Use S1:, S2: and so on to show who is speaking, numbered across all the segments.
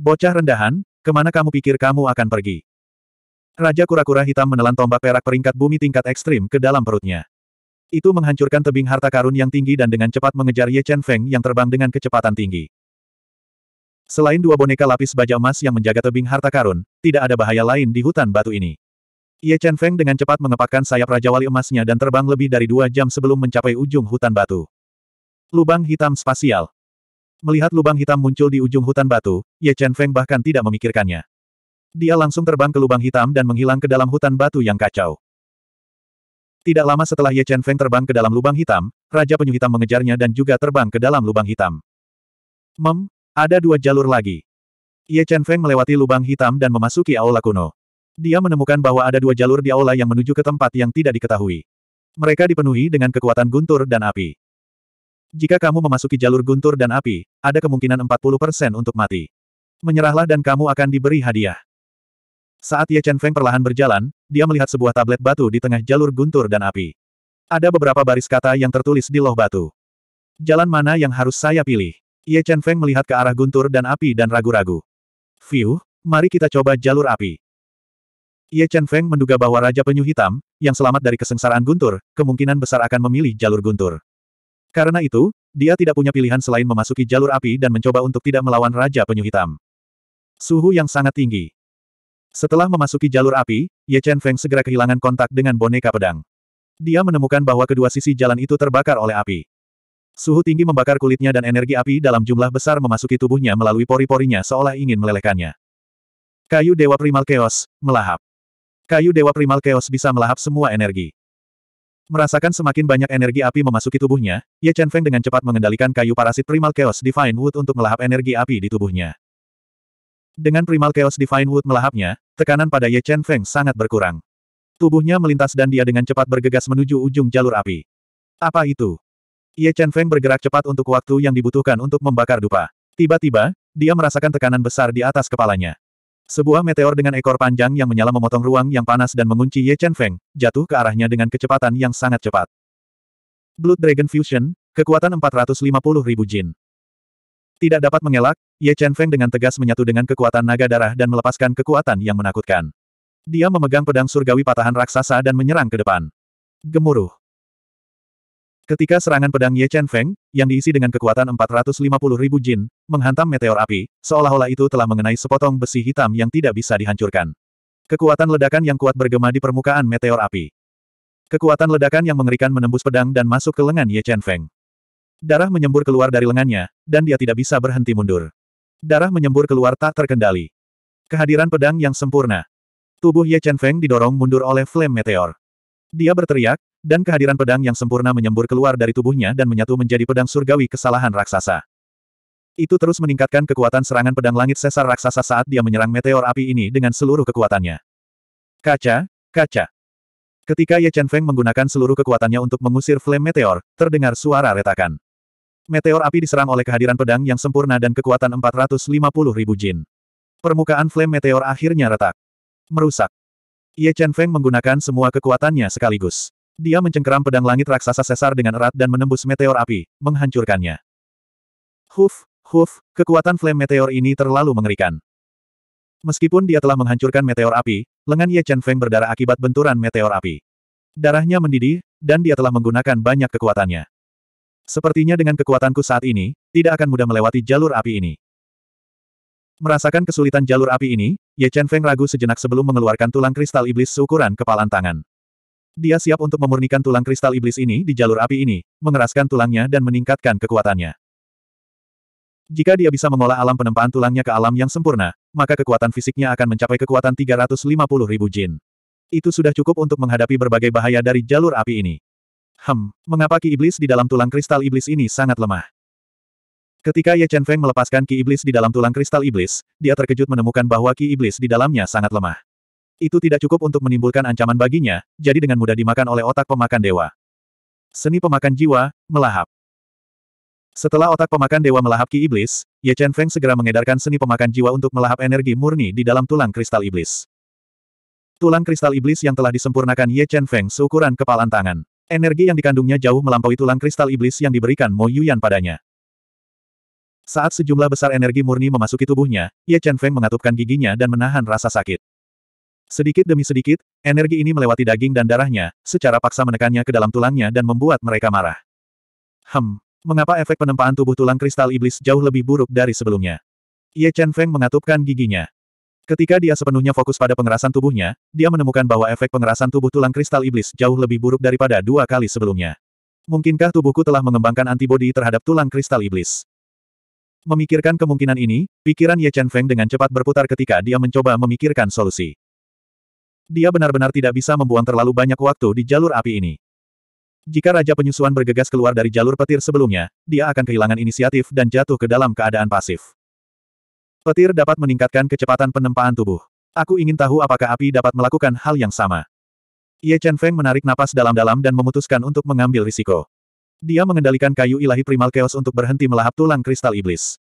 S1: Bocah rendahan, kemana kamu pikir kamu akan pergi? Raja kura-kura hitam menelan tombak perak peringkat bumi tingkat ekstrim ke dalam perutnya. Itu menghancurkan tebing harta karun yang tinggi dan dengan cepat mengejar Ye Chen Feng yang terbang dengan kecepatan tinggi. Selain dua boneka lapis baja emas yang menjaga tebing harta karun, tidak ada bahaya lain di hutan batu ini. Ye Chen Feng dengan cepat mengepakkan sayap Raja Wali emasnya dan terbang lebih dari dua jam sebelum mencapai ujung hutan batu. Lubang hitam spasial. Melihat lubang hitam muncul di ujung hutan batu, Ye Chen Feng bahkan tidak memikirkannya. Dia langsung terbang ke lubang hitam dan menghilang ke dalam hutan batu yang kacau. Tidak lama setelah Ye Chen Feng terbang ke dalam lubang hitam, Raja Penyu Hitam mengejarnya dan juga terbang ke dalam lubang hitam. Mem, ada dua jalur lagi. Ye Chen Feng melewati lubang hitam dan memasuki aula kuno. Dia menemukan bahwa ada dua jalur di aula yang menuju ke tempat yang tidak diketahui. Mereka dipenuhi dengan kekuatan guntur dan api. Jika kamu memasuki jalur guntur dan api, ada kemungkinan 40% untuk mati. Menyerahlah dan kamu akan diberi hadiah. Saat Ye Chen Feng perlahan berjalan, dia melihat sebuah tablet batu di tengah jalur guntur dan api. Ada beberapa baris kata yang tertulis di loh batu. Jalan mana yang harus saya pilih? Ye Chen Feng melihat ke arah guntur dan api dan ragu-ragu. View, mari kita coba jalur api. Ye Chen Feng menduga bahwa Raja Penyu Hitam, yang selamat dari kesengsaraan guntur, kemungkinan besar akan memilih jalur guntur. Karena itu, dia tidak punya pilihan selain memasuki jalur api dan mencoba untuk tidak melawan Raja Penyu Hitam. Suhu yang sangat tinggi. Setelah memasuki jalur api, Ye Chen Feng segera kehilangan kontak dengan boneka pedang. Dia menemukan bahwa kedua sisi jalan itu terbakar oleh api. Suhu tinggi membakar kulitnya dan energi api dalam jumlah besar memasuki tubuhnya melalui pori-porinya seolah ingin melelehkannya. Kayu Dewa Primal Chaos, melahap. Kayu Dewa Primal Chaos bisa melahap semua energi. Merasakan semakin banyak energi api memasuki tubuhnya, Ye Chen Feng dengan cepat mengendalikan kayu parasit Primal Chaos Divine Wood untuk melahap energi api di tubuhnya. Dengan Primal Chaos Divine Wood melahapnya, tekanan pada Ye Chen Feng sangat berkurang. Tubuhnya melintas dan dia dengan cepat bergegas menuju ujung jalur api. Apa itu? Ye Chen Feng bergerak cepat untuk waktu yang dibutuhkan untuk membakar dupa. Tiba-tiba, dia merasakan tekanan besar di atas kepalanya. Sebuah meteor dengan ekor panjang yang menyala memotong ruang yang panas dan mengunci Ye Chen Feng, jatuh ke arahnya dengan kecepatan yang sangat cepat. Blood Dragon Fusion, kekuatan 450 ribu jin. Tidak dapat mengelak, Ye Chen Feng dengan tegas menyatu dengan kekuatan naga darah dan melepaskan kekuatan yang menakutkan. Dia memegang pedang surgawi patahan raksasa dan menyerang ke depan. Gemuruh. Ketika serangan pedang Ye Chen Feng, yang diisi dengan kekuatan 450 ribu jin, menghantam meteor api, seolah-olah itu telah mengenai sepotong besi hitam yang tidak bisa dihancurkan. Kekuatan ledakan yang kuat bergema di permukaan meteor api. Kekuatan ledakan yang mengerikan menembus pedang dan masuk ke lengan Ye Chen Feng. Darah menyembur keluar dari lengannya, dan dia tidak bisa berhenti mundur. Darah menyembur keluar tak terkendali. Kehadiran pedang yang sempurna. Tubuh Ye Chen Feng didorong mundur oleh flame meteor. Dia berteriak, dan kehadiran pedang yang sempurna menyembur keluar dari tubuhnya dan menyatu menjadi pedang surgawi kesalahan raksasa. Itu terus meningkatkan kekuatan serangan pedang langit sesar raksasa saat dia menyerang meteor api ini dengan seluruh kekuatannya. Kaca, kaca. Ketika Ye Chen Feng menggunakan seluruh kekuatannya untuk mengusir flame meteor, terdengar suara retakan. Meteor api diserang oleh kehadiran pedang yang sempurna dan kekuatan 450 ribu jin. Permukaan flame meteor akhirnya retak. Merusak. Ye Chen Feng menggunakan semua kekuatannya sekaligus. Dia mencengkeram pedang langit raksasa sesar dengan erat dan menembus meteor api, menghancurkannya. Huf, huf, kekuatan flame meteor ini terlalu mengerikan. Meskipun dia telah menghancurkan meteor api, lengan Ye Chen Feng berdarah akibat benturan meteor api. Darahnya mendidih, dan dia telah menggunakan banyak kekuatannya. Sepertinya dengan kekuatanku saat ini, tidak akan mudah melewati jalur api ini. Merasakan kesulitan jalur api ini, Ye Chen Feng ragu sejenak sebelum mengeluarkan tulang kristal iblis seukuran kepalan tangan. Dia siap untuk memurnikan tulang kristal iblis ini di jalur api ini, mengeraskan tulangnya dan meningkatkan kekuatannya. Jika dia bisa mengolah alam penempaan tulangnya ke alam yang sempurna, maka kekuatan fisiknya akan mencapai kekuatan 350 ribu jin. Itu sudah cukup untuk menghadapi berbagai bahaya dari jalur api ini. Hem, mengapa ki iblis di dalam tulang kristal iblis ini sangat lemah? Ketika Ye Chen Feng melepaskan ki iblis di dalam tulang kristal iblis, dia terkejut menemukan bahwa ki iblis di dalamnya sangat lemah. Itu tidak cukup untuk menimbulkan ancaman baginya, jadi dengan mudah dimakan oleh otak pemakan dewa. Seni pemakan jiwa, melahap. Setelah otak pemakan dewa melahap ki iblis, Ye Chen Feng segera mengedarkan seni pemakan jiwa untuk melahap energi murni di dalam tulang kristal iblis. Tulang kristal iblis yang telah disempurnakan Ye Chen Feng seukuran kepalan tangan. Energi yang dikandungnya jauh melampaui tulang kristal iblis yang diberikan Mo Yuyan padanya. Saat sejumlah besar energi murni memasuki tubuhnya, Ye Chen Feng mengatupkan giginya dan menahan rasa sakit. Sedikit demi sedikit, energi ini melewati daging dan darahnya, secara paksa menekannya ke dalam tulangnya dan membuat mereka marah. Hmm, mengapa efek penempaan tubuh tulang kristal iblis jauh lebih buruk dari sebelumnya? Ye Chen Feng mengatupkan giginya. Ketika dia sepenuhnya fokus pada pengerasan tubuhnya, dia menemukan bahwa efek pengerasan tubuh tulang kristal iblis jauh lebih buruk daripada dua kali sebelumnya. Mungkinkah tubuhku telah mengembangkan antibodi terhadap tulang kristal iblis? Memikirkan kemungkinan ini, pikiran Ye Chen Feng dengan cepat berputar ketika dia mencoba memikirkan solusi. Dia benar-benar tidak bisa membuang terlalu banyak waktu di jalur api ini. Jika Raja Penyusuan bergegas keluar dari jalur petir sebelumnya, dia akan kehilangan inisiatif dan jatuh ke dalam keadaan pasif. Petir dapat meningkatkan kecepatan penempaan tubuh. Aku ingin tahu apakah api dapat melakukan hal yang sama. Ye Chen Feng menarik napas dalam-dalam dan memutuskan untuk mengambil risiko. Dia mengendalikan kayu ilahi primal chaos untuk berhenti melahap tulang kristal iblis.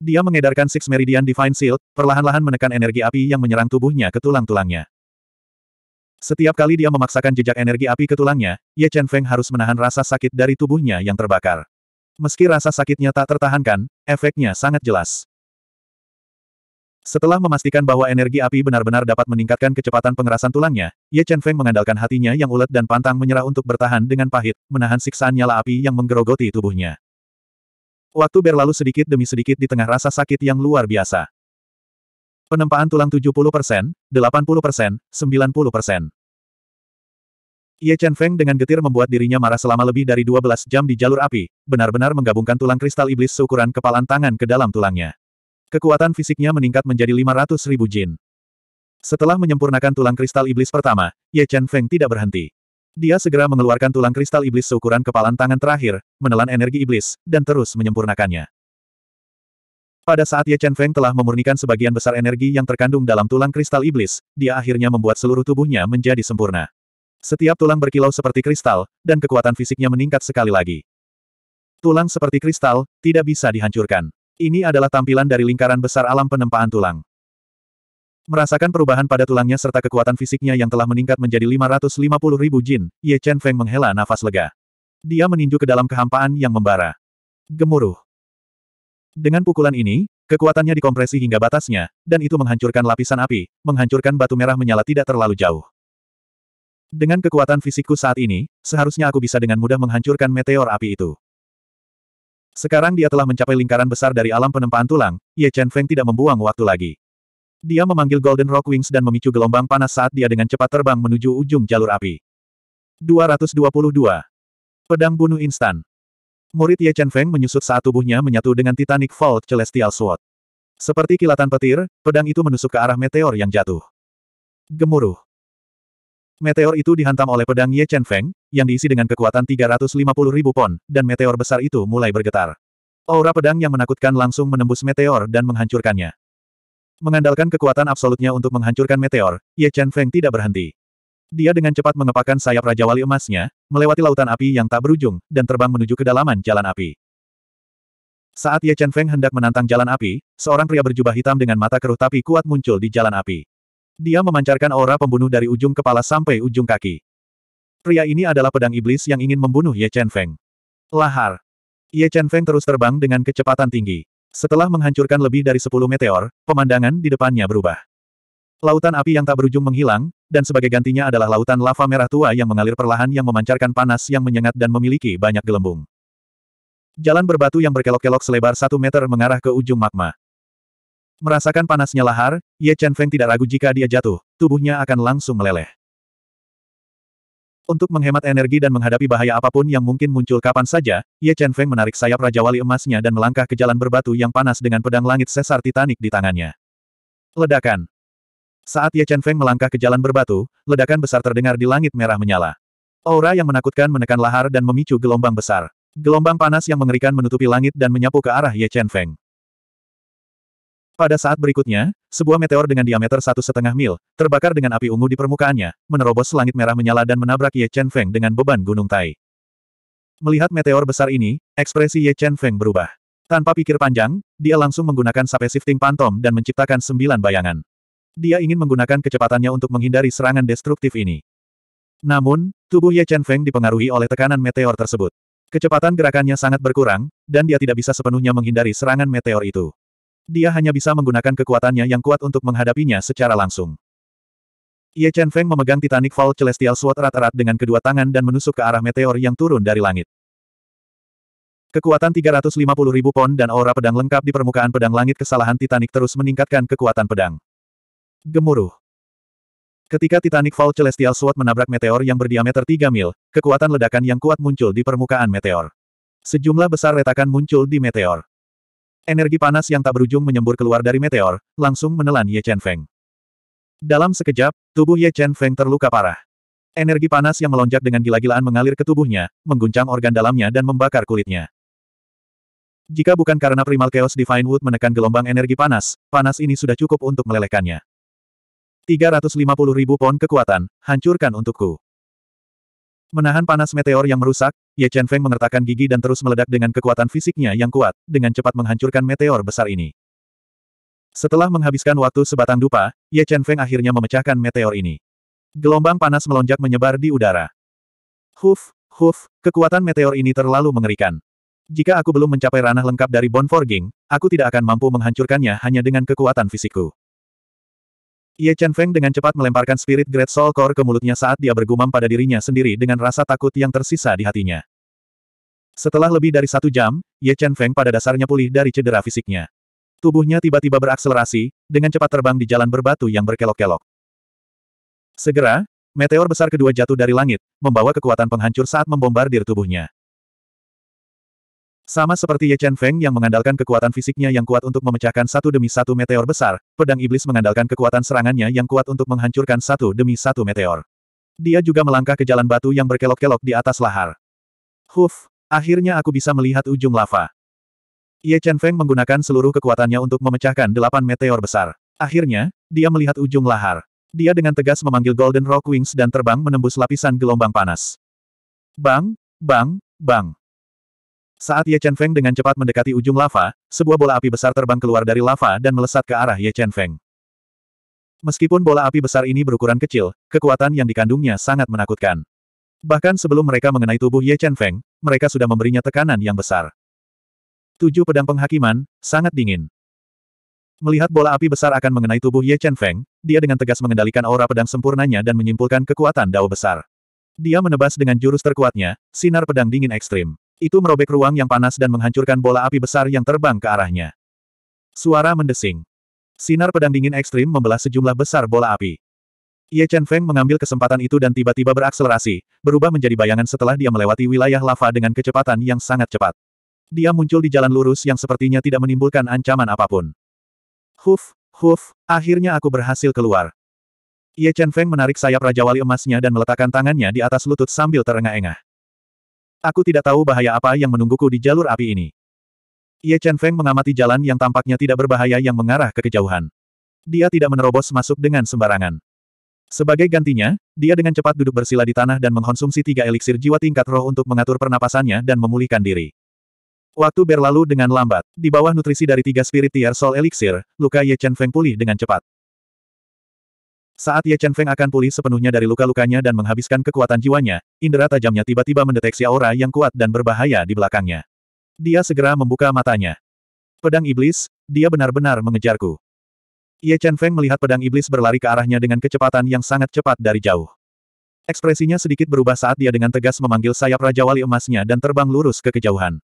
S1: Dia mengedarkan Six Meridian Divine Shield, perlahan-lahan menekan energi api yang menyerang tubuhnya ke tulang-tulangnya. Setiap kali dia memaksakan jejak energi api ke tulangnya, Ye Chen Feng harus menahan rasa sakit dari tubuhnya yang terbakar. Meski rasa sakitnya tak tertahankan, efeknya sangat jelas. Setelah memastikan bahwa energi api benar-benar dapat meningkatkan kecepatan pengerasan tulangnya, Ye Chen Feng mengandalkan hatinya yang ulet dan pantang menyerah untuk bertahan dengan pahit, menahan siksaan nyala api yang menggerogoti tubuhnya. Waktu berlalu sedikit demi sedikit di tengah rasa sakit yang luar biasa. Penempaan tulang 70%, 80%, 90%. Ye Chen Feng dengan getir membuat dirinya marah selama lebih dari 12 jam di jalur api, benar-benar menggabungkan tulang kristal iblis seukuran kepalan tangan ke dalam tulangnya. Kekuatan fisiknya meningkat menjadi 500 ribu jin. Setelah menyempurnakan tulang kristal iblis pertama, Ye Chen Feng tidak berhenti. Dia segera mengeluarkan tulang kristal iblis seukuran kepalan tangan terakhir, menelan energi iblis, dan terus menyempurnakannya. Pada saat Ye Chen Feng telah memurnikan sebagian besar energi yang terkandung dalam tulang kristal iblis, dia akhirnya membuat seluruh tubuhnya menjadi sempurna. Setiap tulang berkilau seperti kristal, dan kekuatan fisiknya meningkat sekali lagi. Tulang seperti kristal, tidak bisa dihancurkan. Ini adalah tampilan dari lingkaran besar alam penempaan tulang. Merasakan perubahan pada tulangnya serta kekuatan fisiknya yang telah meningkat menjadi 550 ribu jin, Ye Chen Feng menghela nafas lega. Dia meninju ke dalam kehampaan yang membara. Gemuruh. Dengan pukulan ini, kekuatannya dikompresi hingga batasnya, dan itu menghancurkan lapisan api, menghancurkan batu merah menyala tidak terlalu jauh. Dengan kekuatan fisikku saat ini, seharusnya aku bisa dengan mudah menghancurkan meteor api itu. Sekarang dia telah mencapai lingkaran besar dari alam penempaan tulang, Ye Chen Feng tidak membuang waktu lagi. Dia memanggil Golden Rock Wings dan memicu gelombang panas saat dia dengan cepat terbang menuju ujung jalur api. 222. Pedang bunuh instan. Murid Ye Chen Feng menyusut saat tubuhnya menyatu dengan Titanic Vault Celestial Sword. Seperti kilatan petir, pedang itu menusuk ke arah meteor yang jatuh. Gemuruh. Meteor itu dihantam oleh pedang Ye Chen Feng, yang diisi dengan kekuatan 350 ribu pon, dan meteor besar itu mulai bergetar. Aura pedang yang menakutkan langsung menembus meteor dan menghancurkannya. Mengandalkan kekuatan absolutnya untuk menghancurkan meteor, Ye Chen Feng tidak berhenti. Dia dengan cepat mengepakkan sayap Raja Wali emasnya, melewati lautan api yang tak berujung, dan terbang menuju kedalaman jalan api. Saat Ye Chen Feng hendak menantang jalan api, seorang pria berjubah hitam dengan mata keruh tapi kuat muncul di jalan api. Dia memancarkan aura pembunuh dari ujung kepala sampai ujung kaki. Pria ini adalah pedang iblis yang ingin membunuh Ye Chen Feng. Lahar. Ye Chen Feng terus terbang dengan kecepatan tinggi. Setelah menghancurkan lebih dari 10 meteor, pemandangan di depannya berubah. Lautan api yang tak berujung menghilang, dan sebagai gantinya adalah lautan lava merah tua yang mengalir perlahan yang memancarkan panas yang menyengat dan memiliki banyak gelembung. Jalan berbatu yang berkelok-kelok selebar satu meter mengarah ke ujung magma. Merasakan panasnya lahar, Ye Chen Feng tidak ragu jika dia jatuh, tubuhnya akan langsung meleleh. Untuk menghemat energi dan menghadapi bahaya apapun yang mungkin muncul kapan saja, Ye Chen Feng menarik sayap Raja Wali emasnya dan melangkah ke jalan berbatu yang panas dengan pedang langit sesar titanik di tangannya. Ledakan. Saat Ye Chen Feng melangkah ke jalan berbatu, ledakan besar terdengar di langit merah menyala. Aura yang menakutkan menekan lahar dan memicu gelombang besar. Gelombang panas yang mengerikan menutupi langit dan menyapu ke arah Ye Chen Feng. Pada saat berikutnya, sebuah meteor dengan diameter satu setengah mil, terbakar dengan api ungu di permukaannya, menerobos langit merah menyala dan menabrak Ye Chen Feng dengan beban gunung Tai. Melihat meteor besar ini, ekspresi Ye Chen Feng berubah. Tanpa pikir panjang, dia langsung menggunakan sape shifting pantom dan menciptakan sembilan bayangan. Dia ingin menggunakan kecepatannya untuk menghindari serangan destruktif ini. Namun, tubuh Ye Chen Feng dipengaruhi oleh tekanan meteor tersebut. Kecepatan gerakannya sangat berkurang, dan dia tidak bisa sepenuhnya menghindari serangan meteor itu. Dia hanya bisa menggunakan kekuatannya yang kuat untuk menghadapinya secara langsung. Ye Chen Feng memegang Titanic Fall Celestial Sword erat-erat dengan kedua tangan dan menusuk ke arah meteor yang turun dari langit. Kekuatan 350 ribu pon dan aura pedang lengkap di permukaan pedang langit kesalahan Titanic terus meningkatkan kekuatan pedang. Gemuruh. Ketika Titanic Fall Celestial Sword menabrak meteor yang berdiameter 3 mil, kekuatan ledakan yang kuat muncul di permukaan meteor. Sejumlah besar retakan muncul di meteor. Energi panas yang tak berujung menyembur keluar dari meteor, langsung menelan Ye Chen Feng. Dalam sekejap, tubuh Ye Chen Feng terluka parah. Energi panas yang melonjak dengan gila-gilaan mengalir ke tubuhnya, mengguncang organ dalamnya dan membakar kulitnya. Jika bukan karena Primal Chaos Divine Wood menekan gelombang energi panas, panas ini sudah cukup untuk melelehkannya. 350 ribu pon kekuatan, hancurkan untukku. Menahan panas meteor yang merusak, Ye Chen Feng mengertakkan gigi dan terus meledak dengan kekuatan fisiknya yang kuat, dengan cepat menghancurkan meteor besar ini. Setelah menghabiskan waktu sebatang dupa, Ye Chen Feng akhirnya memecahkan meteor ini. Gelombang panas melonjak menyebar di udara. Huf, huf, kekuatan meteor ini terlalu mengerikan. Jika aku belum mencapai ranah lengkap dari Bon aku tidak akan mampu menghancurkannya hanya dengan kekuatan fisikku. Ye Chen Feng dengan cepat melemparkan Spirit Great Soul Core ke mulutnya saat dia bergumam pada dirinya sendiri dengan rasa takut yang tersisa di hatinya. Setelah lebih dari satu jam, Ye Chen Feng pada dasarnya pulih dari cedera fisiknya. Tubuhnya tiba-tiba berakselerasi, dengan cepat terbang di jalan berbatu yang berkelok-kelok. Segera, meteor besar kedua jatuh dari langit, membawa kekuatan penghancur saat membombardir tubuhnya. Sama seperti Ye Chen Feng yang mengandalkan kekuatan fisiknya yang kuat untuk memecahkan satu demi satu meteor besar, pedang iblis mengandalkan kekuatan serangannya yang kuat untuk menghancurkan satu demi satu meteor. Dia juga melangkah ke jalan batu yang berkelok-kelok di atas lahar. Huf, akhirnya aku bisa melihat ujung lava. Ye Chen Feng menggunakan seluruh kekuatannya untuk memecahkan delapan meteor besar. Akhirnya, dia melihat ujung lahar. Dia dengan tegas memanggil Golden Rock Wings dan terbang menembus lapisan gelombang panas. Bang, bang, bang. Saat Ye Chen Feng dengan cepat mendekati ujung lava, sebuah bola api besar terbang keluar dari lava dan melesat ke arah Ye Chen Feng. Meskipun bola api besar ini berukuran kecil, kekuatan yang dikandungnya sangat menakutkan. Bahkan sebelum mereka mengenai tubuh Ye Chen Feng, mereka sudah memberinya tekanan yang besar. Tujuh pedang penghakiman, sangat dingin. Melihat bola api besar akan mengenai tubuh Ye Chen Feng, dia dengan tegas mengendalikan aura pedang sempurnanya dan menyimpulkan kekuatan dao besar. Dia menebas dengan jurus terkuatnya, sinar pedang dingin ekstrim. Itu merobek ruang yang panas dan menghancurkan bola api besar yang terbang ke arahnya. Suara mendesing. Sinar pedang dingin ekstrim membelah sejumlah besar bola api. Ye Chen Feng mengambil kesempatan itu dan tiba-tiba berakselerasi, berubah menjadi bayangan setelah dia melewati wilayah lava dengan kecepatan yang sangat cepat. Dia muncul di jalan lurus yang sepertinya tidak menimbulkan ancaman apapun. Huf, huf, akhirnya aku berhasil keluar. Ye Chen Feng menarik sayap Raja Wali emasnya dan meletakkan tangannya di atas lutut sambil terengah-engah. Aku tidak tahu bahaya apa yang menungguku di jalur api ini. Ye Chen Feng mengamati jalan yang tampaknya tidak berbahaya yang mengarah ke kejauhan. Dia tidak menerobos masuk dengan sembarangan. Sebagai gantinya, dia dengan cepat duduk bersila di tanah dan mengkonsumsi tiga eliksir jiwa tingkat roh untuk mengatur pernapasannya dan memulihkan diri. Waktu berlalu dengan lambat. Di bawah nutrisi dari tiga spirit tier sol eliksir, luka Ye Chen Feng pulih dengan cepat. Saat Ye Chen Feng akan pulih sepenuhnya dari luka-lukanya dan menghabiskan kekuatan jiwanya, indera tajamnya tiba-tiba mendeteksi aura yang kuat dan berbahaya di belakangnya. Dia segera membuka matanya. Pedang iblis, dia benar-benar mengejarku. Ye Chen Feng melihat pedang iblis berlari ke arahnya dengan kecepatan yang sangat cepat dari jauh. Ekspresinya sedikit berubah saat dia dengan tegas memanggil sayap Raja Wali emasnya dan terbang lurus ke kejauhan.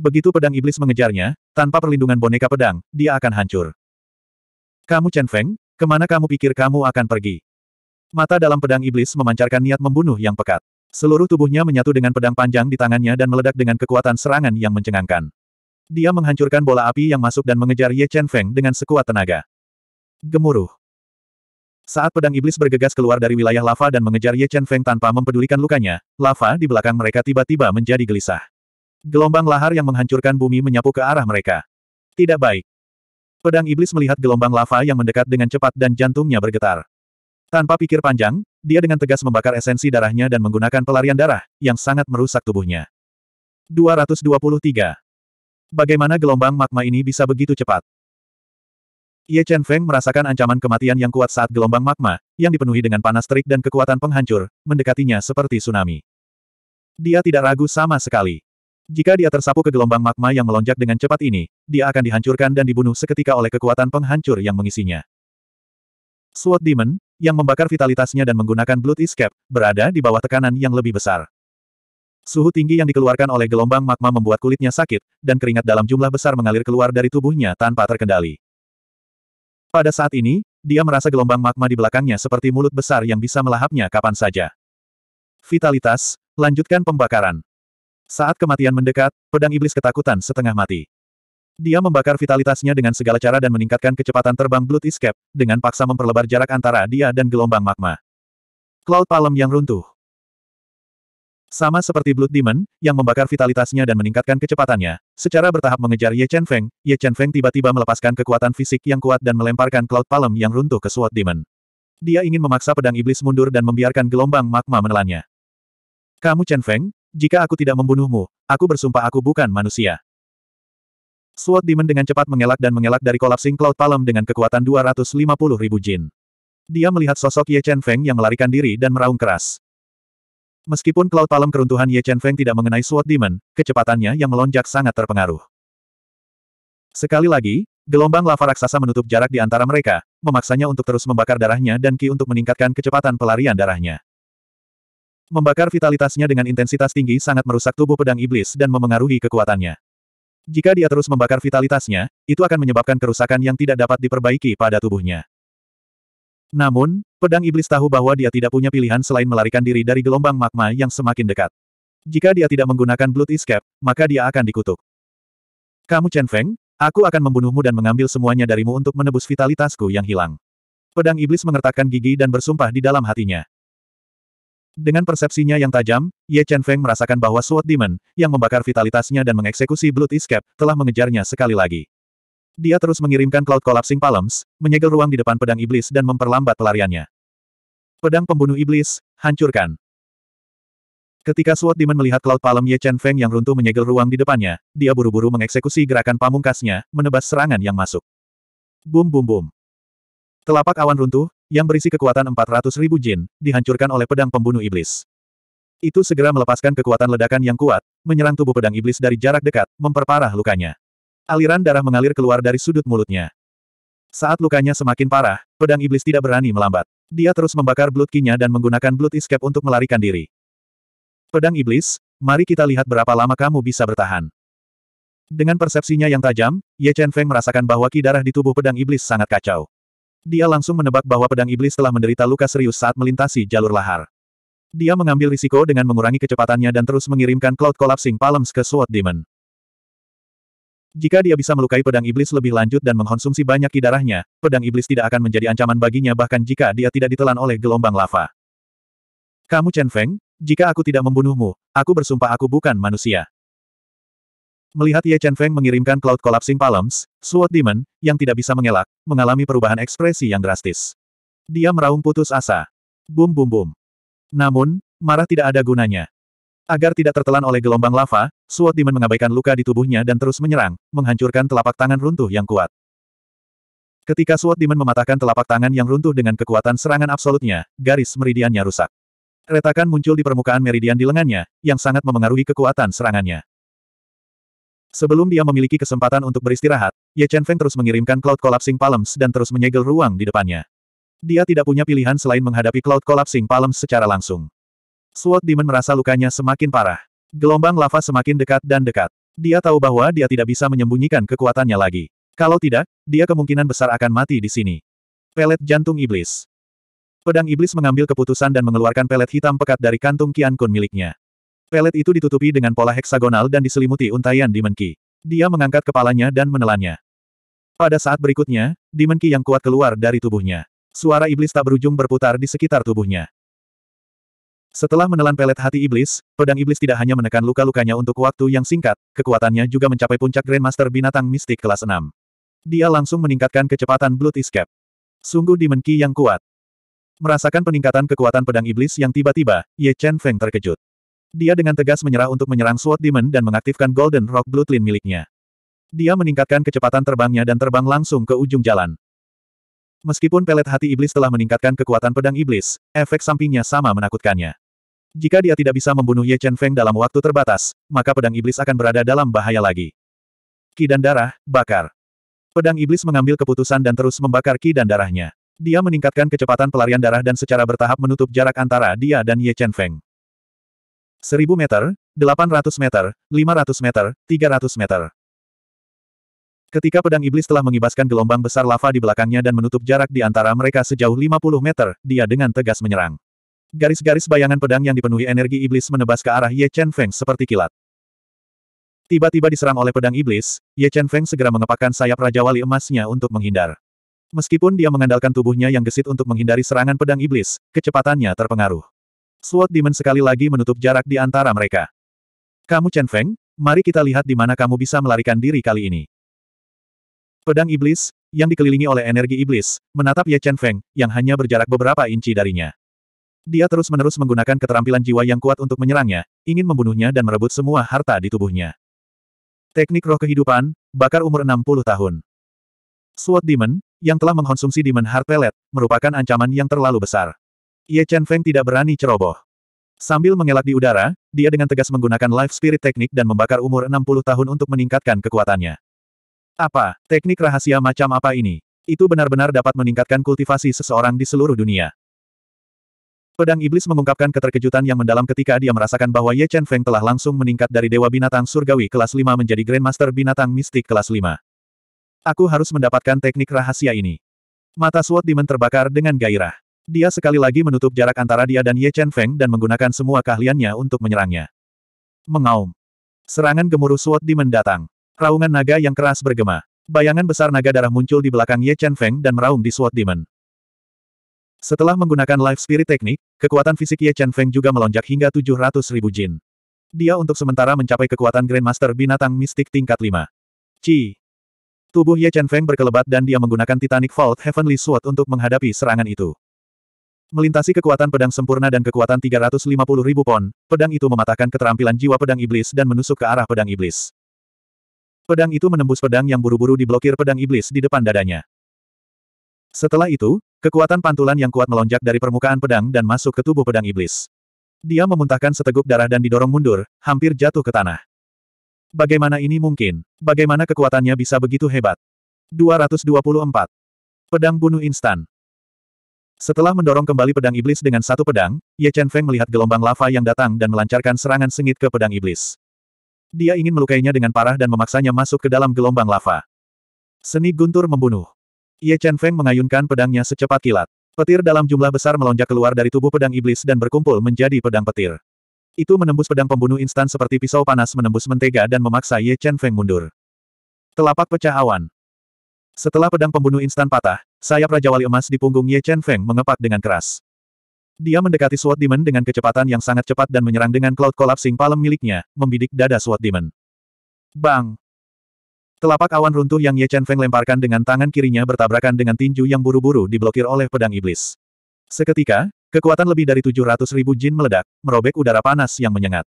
S1: Begitu pedang iblis mengejarnya, tanpa perlindungan boneka pedang, dia akan hancur. Kamu Chen Feng, Kemana kamu pikir kamu akan pergi? Mata dalam pedang iblis memancarkan niat membunuh yang pekat. Seluruh tubuhnya menyatu dengan pedang panjang di tangannya dan meledak dengan kekuatan serangan yang mencengangkan. Dia menghancurkan bola api yang masuk dan mengejar Ye Chen Feng dengan sekuat tenaga. Gemuruh. Saat pedang iblis bergegas keluar dari wilayah lava dan mengejar Ye Chen Feng tanpa mempedulikan lukanya, lava di belakang mereka tiba-tiba menjadi gelisah. Gelombang lahar yang menghancurkan bumi menyapu ke arah mereka. Tidak baik. Pedang iblis melihat gelombang lava yang mendekat dengan cepat dan jantungnya bergetar. Tanpa pikir panjang, dia dengan tegas membakar esensi darahnya dan menggunakan pelarian darah, yang sangat merusak tubuhnya. 223. Bagaimana gelombang magma ini bisa begitu cepat? Ye Chen Feng merasakan ancaman kematian yang kuat saat gelombang magma, yang dipenuhi dengan panas terik dan kekuatan penghancur, mendekatinya seperti tsunami. Dia tidak ragu sama sekali. Jika dia tersapu ke gelombang magma yang melonjak dengan cepat ini, dia akan dihancurkan dan dibunuh seketika oleh kekuatan penghancur yang mengisinya. Sword Demon, yang membakar vitalitasnya dan menggunakan Blood Escape, berada di bawah tekanan yang lebih besar. Suhu tinggi yang dikeluarkan oleh gelombang magma membuat kulitnya sakit, dan keringat dalam jumlah besar mengalir keluar dari tubuhnya tanpa terkendali. Pada saat ini, dia merasa gelombang magma di belakangnya seperti mulut besar yang bisa melahapnya kapan saja. Vitalitas, lanjutkan pembakaran. Saat kematian mendekat, pedang iblis ketakutan setengah mati. Dia membakar vitalitasnya dengan segala cara dan meningkatkan kecepatan terbang Blood Escape, dengan paksa memperlebar jarak antara dia dan gelombang magma. Cloud Palem yang runtuh. Sama seperti Blood Demon, yang membakar vitalitasnya dan meningkatkan kecepatannya, secara bertahap mengejar Ye Chen Feng, Ye Chen Feng tiba-tiba melepaskan kekuatan fisik yang kuat dan melemparkan Cloud Palem yang runtuh ke Sword Demon. Dia ingin memaksa pedang iblis mundur dan membiarkan gelombang magma menelannya. Kamu Chen Feng, jika aku tidak membunuhmu, aku bersumpah aku bukan manusia. Sword Demon dengan cepat mengelak dan mengelak dari kolapsing Cloud Palm dengan kekuatan 250 ribu jin. Dia melihat sosok Ye Chen Feng yang melarikan diri dan meraung keras. Meskipun Cloud Palm keruntuhan Ye Chen Feng tidak mengenai Sword Demon, kecepatannya yang melonjak sangat terpengaruh. Sekali lagi, gelombang lava raksasa menutup jarak di antara mereka, memaksanya untuk terus membakar darahnya dan Ki untuk meningkatkan kecepatan pelarian darahnya. Membakar vitalitasnya dengan intensitas tinggi sangat merusak tubuh pedang iblis dan memengaruhi kekuatannya. Jika dia terus membakar vitalitasnya, itu akan menyebabkan kerusakan yang tidak dapat diperbaiki pada tubuhnya. Namun, pedang iblis tahu bahwa dia tidak punya pilihan selain melarikan diri dari gelombang magma yang semakin dekat. Jika dia tidak menggunakan Blood Escape, maka dia akan dikutuk. Kamu Chen Feng, aku akan membunuhmu dan mengambil semuanya darimu untuk menebus vitalitasku yang hilang. Pedang iblis mengertakkan gigi dan bersumpah di dalam hatinya. Dengan persepsinya yang tajam, Ye Chen Feng merasakan bahwa Sword Demon, yang membakar vitalitasnya dan mengeksekusi Blood Escape, telah mengejarnya sekali lagi. Dia terus mengirimkan Cloud Collapsing Palms, menyegel ruang di depan pedang iblis dan memperlambat pelariannya. Pedang pembunuh iblis, hancurkan. Ketika Sword Demon melihat Cloud Palm Ye Chen Feng yang runtuh menyegel ruang di depannya, dia buru-buru mengeksekusi gerakan pamungkasnya, menebas serangan yang masuk. Bum bum bum. Telapak awan runtuh, yang berisi kekuatan 400 ribu jin, dihancurkan oleh pedang pembunuh iblis. Itu segera melepaskan kekuatan ledakan yang kuat, menyerang tubuh pedang iblis dari jarak dekat, memperparah lukanya. Aliran darah mengalir keluar dari sudut mulutnya. Saat lukanya semakin parah, pedang iblis tidak berani melambat. Dia terus membakar blood kinya dan menggunakan blood escape untuk melarikan diri. Pedang iblis, mari kita lihat berapa lama kamu bisa bertahan. Dengan persepsinya yang tajam, Ye Chen Feng merasakan bahwa ki darah di tubuh pedang iblis sangat kacau. Dia langsung menebak bahwa pedang iblis telah menderita luka serius saat melintasi jalur lahar. Dia mengambil risiko dengan mengurangi kecepatannya dan terus mengirimkan Cloud Collapsing Palms ke Sword Demon. Jika dia bisa melukai pedang iblis lebih lanjut dan mengkonsumsi banyak ki darahnya, pedang iblis tidak akan menjadi ancaman baginya bahkan jika dia tidak ditelan oleh gelombang lava. Kamu Chen Feng, jika aku tidak membunuhmu, aku bersumpah aku bukan manusia. Melihat Ye Chen Feng mengirimkan Cloud Collapsing Palms, Sword Demon, yang tidak bisa mengelak, mengalami perubahan ekspresi yang drastis. Dia meraung putus asa. Bum bum bum. Namun, marah tidak ada gunanya. Agar tidak tertelan oleh gelombang lava, Sword Demon mengabaikan luka di tubuhnya dan terus menyerang, menghancurkan telapak tangan runtuh yang kuat. Ketika Sword Demon mematahkan telapak tangan yang runtuh dengan kekuatan serangan absolutnya, garis meridiannya rusak. Retakan muncul di permukaan meridian di lengannya, yang sangat memengaruhi kekuatan serangannya. Sebelum dia memiliki kesempatan untuk beristirahat, Ye Chen Feng terus mengirimkan Cloud Collapsing Palms dan terus menyegel ruang di depannya. Dia tidak punya pilihan selain menghadapi Cloud Collapsing Palms secara langsung. Sword Demon merasa lukanya semakin parah. Gelombang lava semakin dekat dan dekat. Dia tahu bahwa dia tidak bisa menyembunyikan kekuatannya lagi. Kalau tidak, dia kemungkinan besar akan mati di sini. Pelet jantung iblis. Pedang iblis mengambil keputusan dan mengeluarkan pelet hitam pekat dari kantung Qian Kun miliknya. Pelet itu ditutupi dengan pola heksagonal dan diselimuti untayan dimenki. Dia mengangkat kepalanya dan menelannya. Pada saat berikutnya, dimenki yang kuat keluar dari tubuhnya. Suara iblis tak berujung berputar di sekitar tubuhnya. Setelah menelan pelet hati iblis, pedang iblis tidak hanya menekan luka-lukanya untuk waktu yang singkat, kekuatannya juga mencapai puncak Grandmaster binatang mistik kelas 6. Dia langsung meningkatkan kecepatan Blood Escape. Sungguh dimenki yang kuat. Merasakan peningkatan kekuatan pedang iblis yang tiba-tiba, Ye Chen Feng terkejut. Dia dengan tegas menyerah untuk menyerang Sword Demon dan mengaktifkan Golden Rock Bloodline miliknya. Dia meningkatkan kecepatan terbangnya dan terbang langsung ke ujung jalan. Meskipun pelet hati iblis telah meningkatkan kekuatan pedang iblis, efek sampingnya sama menakutkannya. Jika dia tidak bisa membunuh Ye Chen Feng dalam waktu terbatas, maka pedang iblis akan berada dalam bahaya lagi. Ki dan darah, bakar. Pedang iblis mengambil keputusan dan terus membakar ki dan darahnya. Dia meningkatkan kecepatan pelarian darah dan secara bertahap menutup jarak antara dia dan Ye Chen Feng. 1000 meter, 800 meter, 500 meter, 300 meter. Ketika pedang iblis telah mengibaskan gelombang besar lava di belakangnya dan menutup jarak di antara mereka sejauh 50 meter, dia dengan tegas menyerang. Garis-garis bayangan pedang yang dipenuhi energi iblis menebas ke arah Ye Chen Feng seperti kilat. Tiba-tiba diserang oleh pedang iblis, Ye Chen Feng segera mengepakkan sayap Raja Wali emasnya untuk menghindar. Meskipun dia mengandalkan tubuhnya yang gesit untuk menghindari serangan pedang iblis, kecepatannya terpengaruh. Sword Demon sekali lagi menutup jarak di antara mereka. Kamu Chen Feng, mari kita lihat di mana kamu bisa melarikan diri kali ini. Pedang Iblis, yang dikelilingi oleh energi Iblis, menatap Ye Chen Feng, yang hanya berjarak beberapa inci darinya. Dia terus-menerus menggunakan keterampilan jiwa yang kuat untuk menyerangnya, ingin membunuhnya dan merebut semua harta di tubuhnya. Teknik roh kehidupan, bakar umur 60 tahun. Sword Demon, yang telah mengkonsumsi Demon Heart Pellet, merupakan ancaman yang terlalu besar. Ye Chen Feng tidak berani ceroboh. Sambil mengelak di udara, dia dengan tegas menggunakan life spirit teknik dan membakar umur 60 tahun untuk meningkatkan kekuatannya. Apa, teknik rahasia macam apa ini? Itu benar-benar dapat meningkatkan kultivasi seseorang di seluruh dunia. Pedang Iblis mengungkapkan keterkejutan yang mendalam ketika dia merasakan bahwa Ye Chen Feng telah langsung meningkat dari Dewa Binatang Surgawi kelas 5 menjadi Grandmaster Binatang Mistik kelas 5. Aku harus mendapatkan teknik rahasia ini. Mata SWOT Demon terbakar dengan gairah. Dia sekali lagi menutup jarak antara dia dan Ye Chen Feng dan menggunakan semua keahliannya untuk menyerangnya. Mengaum. Serangan gemuruh Sword di mendatang. Raungan naga yang keras bergema. Bayangan besar naga darah muncul di belakang Ye Chen Feng dan meraung di Sword Demon. Setelah menggunakan Life Spirit Teknik, kekuatan fisik Ye Chen Feng juga melonjak hingga 700 ribu jin. Dia untuk sementara mencapai kekuatan Grandmaster Binatang Mistik tingkat 5. Chi. Tubuh Ye Chen Feng berkelebat dan dia menggunakan Titanic Vault Heavenly Sword untuk menghadapi serangan itu. Melintasi kekuatan pedang sempurna dan kekuatan 350 ribu pon, pedang itu mematahkan keterampilan jiwa pedang iblis dan menusuk ke arah pedang iblis. Pedang itu menembus pedang yang buru-buru diblokir pedang iblis di depan dadanya. Setelah itu, kekuatan pantulan yang kuat melonjak dari permukaan pedang dan masuk ke tubuh pedang iblis. Dia memuntahkan seteguk darah dan didorong mundur, hampir jatuh ke tanah. Bagaimana ini mungkin? Bagaimana kekuatannya bisa begitu hebat? 224. Pedang bunuh instan. Setelah mendorong kembali pedang iblis dengan satu pedang, Ye Chen Feng melihat gelombang lava yang datang dan melancarkan serangan sengit ke pedang iblis. Dia ingin melukainya dengan parah dan memaksanya masuk ke dalam gelombang lava. Seni guntur membunuh. Ye Chen Feng mengayunkan pedangnya secepat kilat. Petir dalam jumlah besar melonjak keluar dari tubuh pedang iblis dan berkumpul menjadi pedang petir. Itu menembus pedang pembunuh instan seperti pisau panas menembus mentega dan memaksa Ye Chen Feng mundur. Telapak pecah awan. Setelah pedang pembunuh instan patah, sayap Raja Wali Emas di punggung Ye Chen Feng mengepak dengan keras. Dia mendekati Sword Demon dengan kecepatan yang sangat cepat dan menyerang dengan Cloud Collapsing Palem miliknya, membidik dada Sword Demon. Bang! Telapak awan runtuh yang Ye Chen Feng lemparkan dengan tangan kirinya bertabrakan dengan tinju yang buru-buru diblokir oleh pedang iblis. Seketika, kekuatan lebih dari 700 ribu jin meledak, merobek udara panas yang menyengat.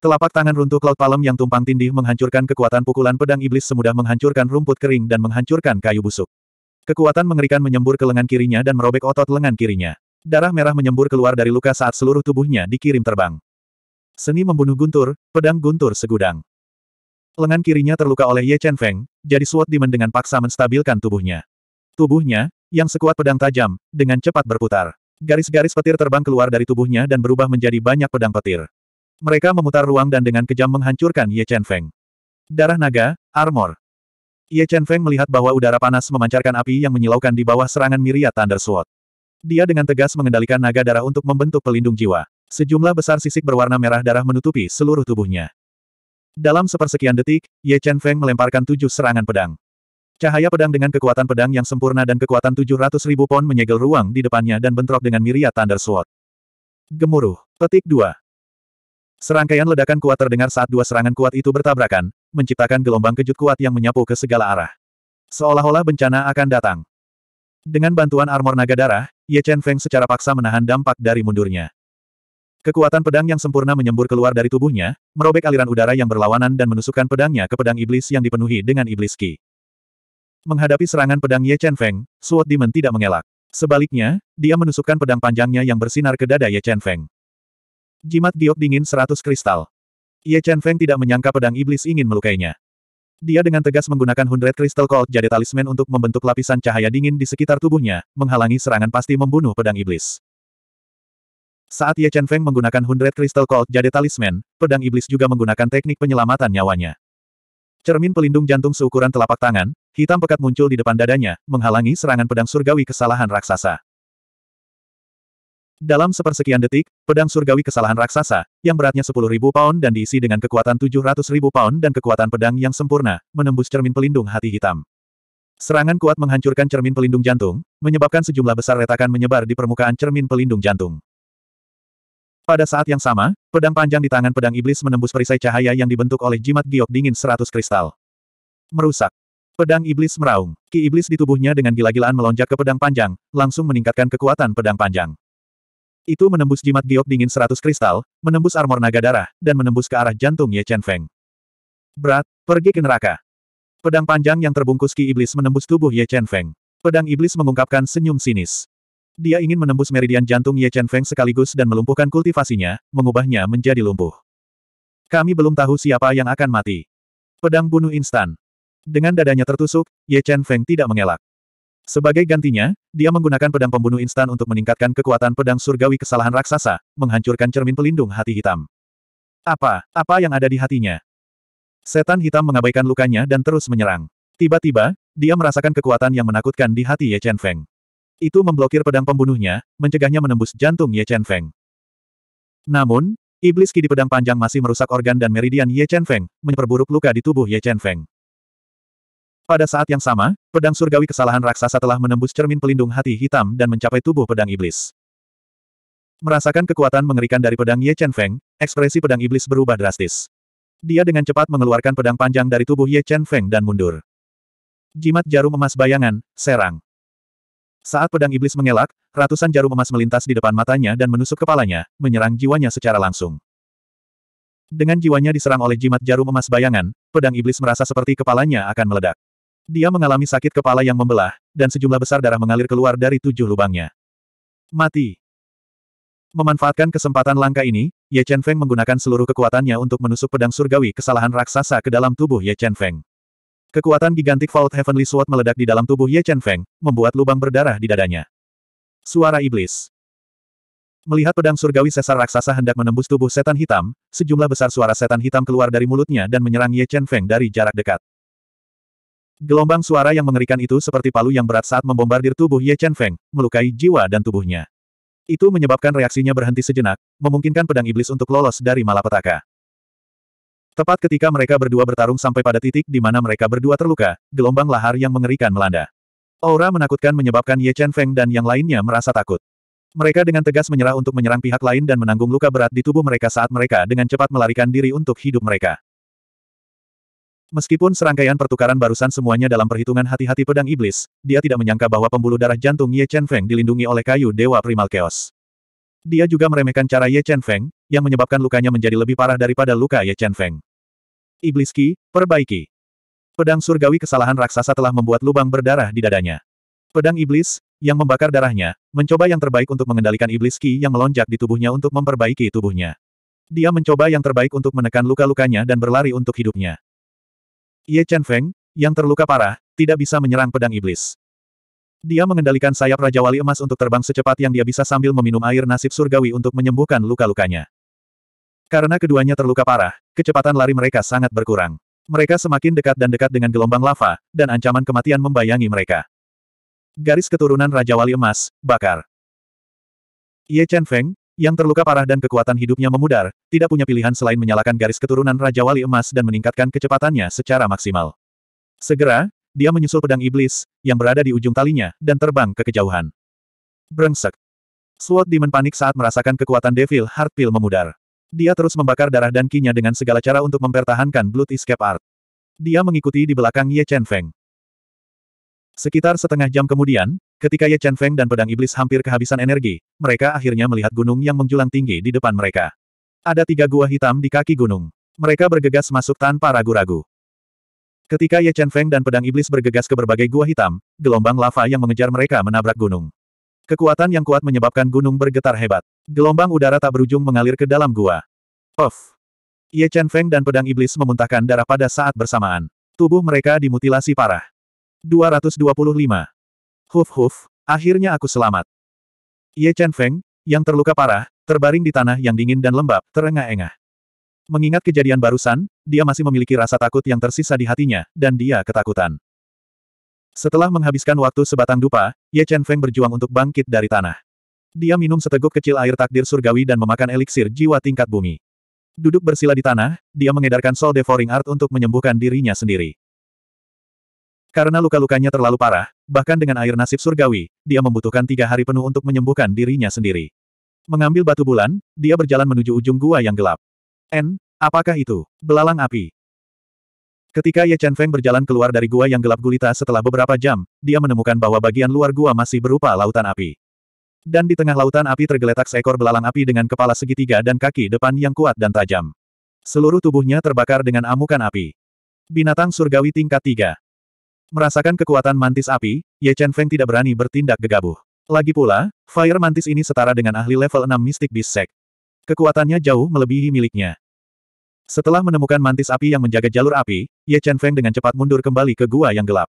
S1: Telapak tangan runtuh Cloud Palem yang tumpang tindih menghancurkan kekuatan pukulan pedang iblis semudah menghancurkan rumput kering dan menghancurkan kayu busuk. Kekuatan mengerikan menyembur ke lengan kirinya dan merobek otot lengan kirinya. Darah merah menyembur keluar dari luka saat seluruh tubuhnya dikirim terbang. Seni membunuh guntur, pedang guntur segudang. Lengan kirinya terluka oleh Ye Chen Feng, jadi Sword Demon dengan paksa menstabilkan tubuhnya. Tubuhnya, yang sekuat pedang tajam, dengan cepat berputar. Garis-garis petir terbang keluar dari tubuhnya dan berubah menjadi banyak pedang petir. Mereka memutar ruang dan dengan kejam menghancurkan Ye Chen Feng. Darah naga, armor. Ye Chen Feng melihat bahwa udara panas memancarkan api yang menyilaukan di bawah serangan miriat Thunder Sword. Dia dengan tegas mengendalikan naga darah untuk membentuk pelindung jiwa. Sejumlah besar sisik berwarna merah darah menutupi seluruh tubuhnya. Dalam sepersekian detik, Ye Chen Feng melemparkan tujuh serangan pedang. Cahaya pedang dengan kekuatan pedang yang sempurna dan kekuatan 700 ribu pon menyegel ruang di depannya dan bentrok dengan miriat Thunder Sword. Gemuruh. Petik 2. Serangkaian ledakan kuat terdengar saat dua serangan kuat itu bertabrakan, menciptakan gelombang kejut kuat yang menyapu ke segala arah. Seolah-olah bencana akan datang. Dengan bantuan armor naga darah, Ye Chen Feng secara paksa menahan dampak dari mundurnya. Kekuatan pedang yang sempurna menyembur keluar dari tubuhnya, merobek aliran udara yang berlawanan dan menusukkan pedangnya ke pedang iblis yang dipenuhi dengan iblis ki. Menghadapi serangan pedang Ye Chen Feng, Suot Demon tidak mengelak. Sebaliknya, dia menusukkan pedang panjangnya yang bersinar ke dada Ye Chen Feng. Jimat giok dingin seratus kristal. Ye Chen Feng tidak menyangka pedang iblis ingin melukainya. Dia dengan tegas menggunakan hundred crystal cold Jade talisman untuk membentuk lapisan cahaya dingin di sekitar tubuhnya, menghalangi serangan pasti membunuh pedang iblis. Saat Ye Chen Feng menggunakan hundred crystal cold Jade talisman, pedang iblis juga menggunakan teknik penyelamatan nyawanya. Cermin pelindung jantung seukuran telapak tangan, hitam pekat muncul di depan dadanya, menghalangi serangan pedang surgawi kesalahan raksasa. Dalam sepersekian detik, pedang surgawi kesalahan raksasa, yang beratnya 10.000 pound dan diisi dengan kekuatan 700.000 pound dan kekuatan pedang yang sempurna, menembus cermin pelindung hati hitam. Serangan kuat menghancurkan cermin pelindung jantung, menyebabkan sejumlah besar retakan menyebar di permukaan cermin pelindung jantung. Pada saat yang sama, pedang panjang di tangan pedang iblis menembus perisai cahaya yang dibentuk oleh jimat giok dingin 100 kristal. Merusak. Pedang iblis meraung. Ki iblis di tubuhnya dengan gila-gilaan melonjak ke pedang panjang, langsung meningkatkan kekuatan pedang panjang. Itu menembus jimat giok dingin seratus kristal, menembus armor naga darah, dan menembus ke arah jantung Ye Chen Feng. Berat, pergi ke neraka. Pedang panjang yang terbungkus ki iblis menembus tubuh Ye Chen Feng. Pedang iblis mengungkapkan senyum sinis. Dia ingin menembus meridian jantung Ye Chen Feng sekaligus dan melumpuhkan kultivasinya, mengubahnya menjadi lumpuh. Kami belum tahu siapa yang akan mati. Pedang bunuh instan. Dengan dadanya tertusuk, Ye Chen Feng tidak mengelak. Sebagai gantinya, dia menggunakan pedang pembunuh instan untuk meningkatkan kekuatan pedang surgawi kesalahan raksasa, menghancurkan cermin pelindung hati hitam. Apa, apa yang ada di hatinya? Setan hitam mengabaikan lukanya dan terus menyerang. Tiba-tiba, dia merasakan kekuatan yang menakutkan di hati Ye Chen Feng. Itu memblokir pedang pembunuhnya, mencegahnya menembus jantung Ye Chen Feng. Namun, iblis kidi pedang panjang masih merusak organ dan meridian Ye Chen Feng, memperburuk luka di tubuh Ye Chen Feng. Pada saat yang sama, pedang surgawi kesalahan raksasa telah menembus cermin pelindung hati hitam dan mencapai tubuh pedang iblis. Merasakan kekuatan mengerikan dari pedang Ye Chen Feng, ekspresi pedang iblis berubah drastis. Dia dengan cepat mengeluarkan pedang panjang dari tubuh Ye Chen Feng dan mundur. Jimat jarum emas bayangan, serang. Saat pedang iblis mengelak, ratusan jarum emas melintas di depan matanya dan menusuk kepalanya, menyerang jiwanya secara langsung. Dengan jiwanya diserang oleh jimat jarum emas bayangan, pedang iblis merasa seperti kepalanya akan meledak. Dia mengalami sakit kepala yang membelah, dan sejumlah besar darah mengalir keluar dari tujuh lubangnya. Mati. Memanfaatkan kesempatan langka ini, Ye Chen Feng menggunakan seluruh kekuatannya untuk menusuk pedang surgawi kesalahan raksasa ke dalam tubuh Ye Chen Feng. Kekuatan gigantik Vault Heavenly Sword meledak di dalam tubuh Ye Chen Feng, membuat lubang berdarah di dadanya. Suara Iblis. Melihat pedang surgawi sesar raksasa hendak menembus tubuh setan hitam, sejumlah besar suara setan hitam keluar dari mulutnya dan menyerang Ye Chen Feng dari jarak dekat. Gelombang suara yang mengerikan itu seperti palu yang berat saat membombardir tubuh Ye Chen Feng, melukai jiwa dan tubuhnya. Itu menyebabkan reaksinya berhenti sejenak, memungkinkan pedang iblis untuk lolos dari malapetaka. Tepat ketika mereka berdua bertarung sampai pada titik di mana mereka berdua terluka, gelombang lahar yang mengerikan melanda. Aura menakutkan menyebabkan Ye Chen Feng dan yang lainnya merasa takut. Mereka dengan tegas menyerah untuk menyerang pihak lain dan menanggung luka berat di tubuh mereka saat mereka dengan cepat melarikan diri untuk hidup mereka. Meskipun serangkaian pertukaran barusan semuanya dalam perhitungan hati-hati pedang iblis, dia tidak menyangka bahwa pembuluh darah jantung Ye Chen Feng dilindungi oleh kayu Dewa Primal Chaos. Dia juga meremehkan cara Ye Chen Feng, yang menyebabkan lukanya menjadi lebih parah daripada luka Ye Chen Feng. Iblis Ki, perbaiki. Pedang surgawi kesalahan raksasa telah membuat lubang berdarah di dadanya. Pedang iblis, yang membakar darahnya, mencoba yang terbaik untuk mengendalikan iblis Ki yang melonjak di tubuhnya untuk memperbaiki tubuhnya. Dia mencoba yang terbaik untuk menekan luka-lukanya dan berlari untuk hidupnya. Ye Chen Feng, yang terluka parah, tidak bisa menyerang pedang iblis. Dia mengendalikan sayap Raja Wali Emas untuk terbang secepat yang dia bisa sambil meminum air nasib surgawi untuk menyembuhkan luka-lukanya. Karena keduanya terluka parah, kecepatan lari mereka sangat berkurang. Mereka semakin dekat dan dekat dengan gelombang lava, dan ancaman kematian membayangi mereka. Garis keturunan Raja Wali Emas, bakar. Ye Chen Feng, yang terluka parah dan kekuatan hidupnya memudar, tidak punya pilihan selain menyalakan garis keturunan Raja Wali Emas dan meningkatkan kecepatannya secara maksimal. Segera, dia menyusul pedang iblis, yang berada di ujung talinya, dan terbang ke kejauhan. Brengsek. Sword Demon panik saat merasakan kekuatan Devil Heart Pill memudar. Dia terus membakar darah dan kinya dengan segala cara untuk mempertahankan Blood Escape Art. Dia mengikuti di belakang Ye Chen Feng. Sekitar setengah jam kemudian, Ketika Ye Chen Feng dan pedang iblis hampir kehabisan energi, mereka akhirnya melihat gunung yang menjulang tinggi di depan mereka. Ada tiga gua hitam di kaki gunung. Mereka bergegas masuk tanpa ragu-ragu. Ketika Ye Chen Feng dan pedang iblis bergegas ke berbagai gua hitam, gelombang lava yang mengejar mereka menabrak gunung. Kekuatan yang kuat menyebabkan gunung bergetar hebat. Gelombang udara tak berujung mengalir ke dalam gua. Puff! Ye Chen Feng dan pedang iblis memuntahkan darah pada saat bersamaan. Tubuh mereka dimutilasi parah. 225. Huf huf, akhirnya aku selamat. Ye Chen Feng, yang terluka parah, terbaring di tanah yang dingin dan lembab, terengah-engah. Mengingat kejadian barusan, dia masih memiliki rasa takut yang tersisa di hatinya, dan dia ketakutan. Setelah menghabiskan waktu sebatang dupa, Ye Chen Feng berjuang untuk bangkit dari tanah. Dia minum seteguk kecil air takdir surgawi dan memakan eliksir jiwa tingkat bumi. Duduk bersila di tanah, dia mengedarkan Soul Devouring Art untuk menyembuhkan dirinya sendiri. Karena luka-lukanya terlalu parah, bahkan dengan air nasib surgawi, dia membutuhkan tiga hari penuh untuk menyembuhkan dirinya sendiri. Mengambil batu bulan, dia berjalan menuju ujung gua yang gelap. N, apakah itu? Belalang api. Ketika Ye Chen Feng berjalan keluar dari gua yang gelap gulita setelah beberapa jam, dia menemukan bahwa bagian luar gua masih berupa lautan api. Dan di tengah lautan api tergeletak seekor belalang api dengan kepala segitiga dan kaki depan yang kuat dan tajam. Seluruh tubuhnya terbakar dengan amukan api. Binatang surgawi tingkat 3. Merasakan kekuatan mantis api, Ye Chen Feng tidak berani bertindak gegabah. Lagi pula, Fire Mantis ini setara dengan ahli level 6 Mystic Beast Sect. Kekuatannya jauh melebihi miliknya. Setelah menemukan mantis api yang menjaga jalur api, Ye Chen Feng dengan cepat mundur kembali ke gua yang gelap.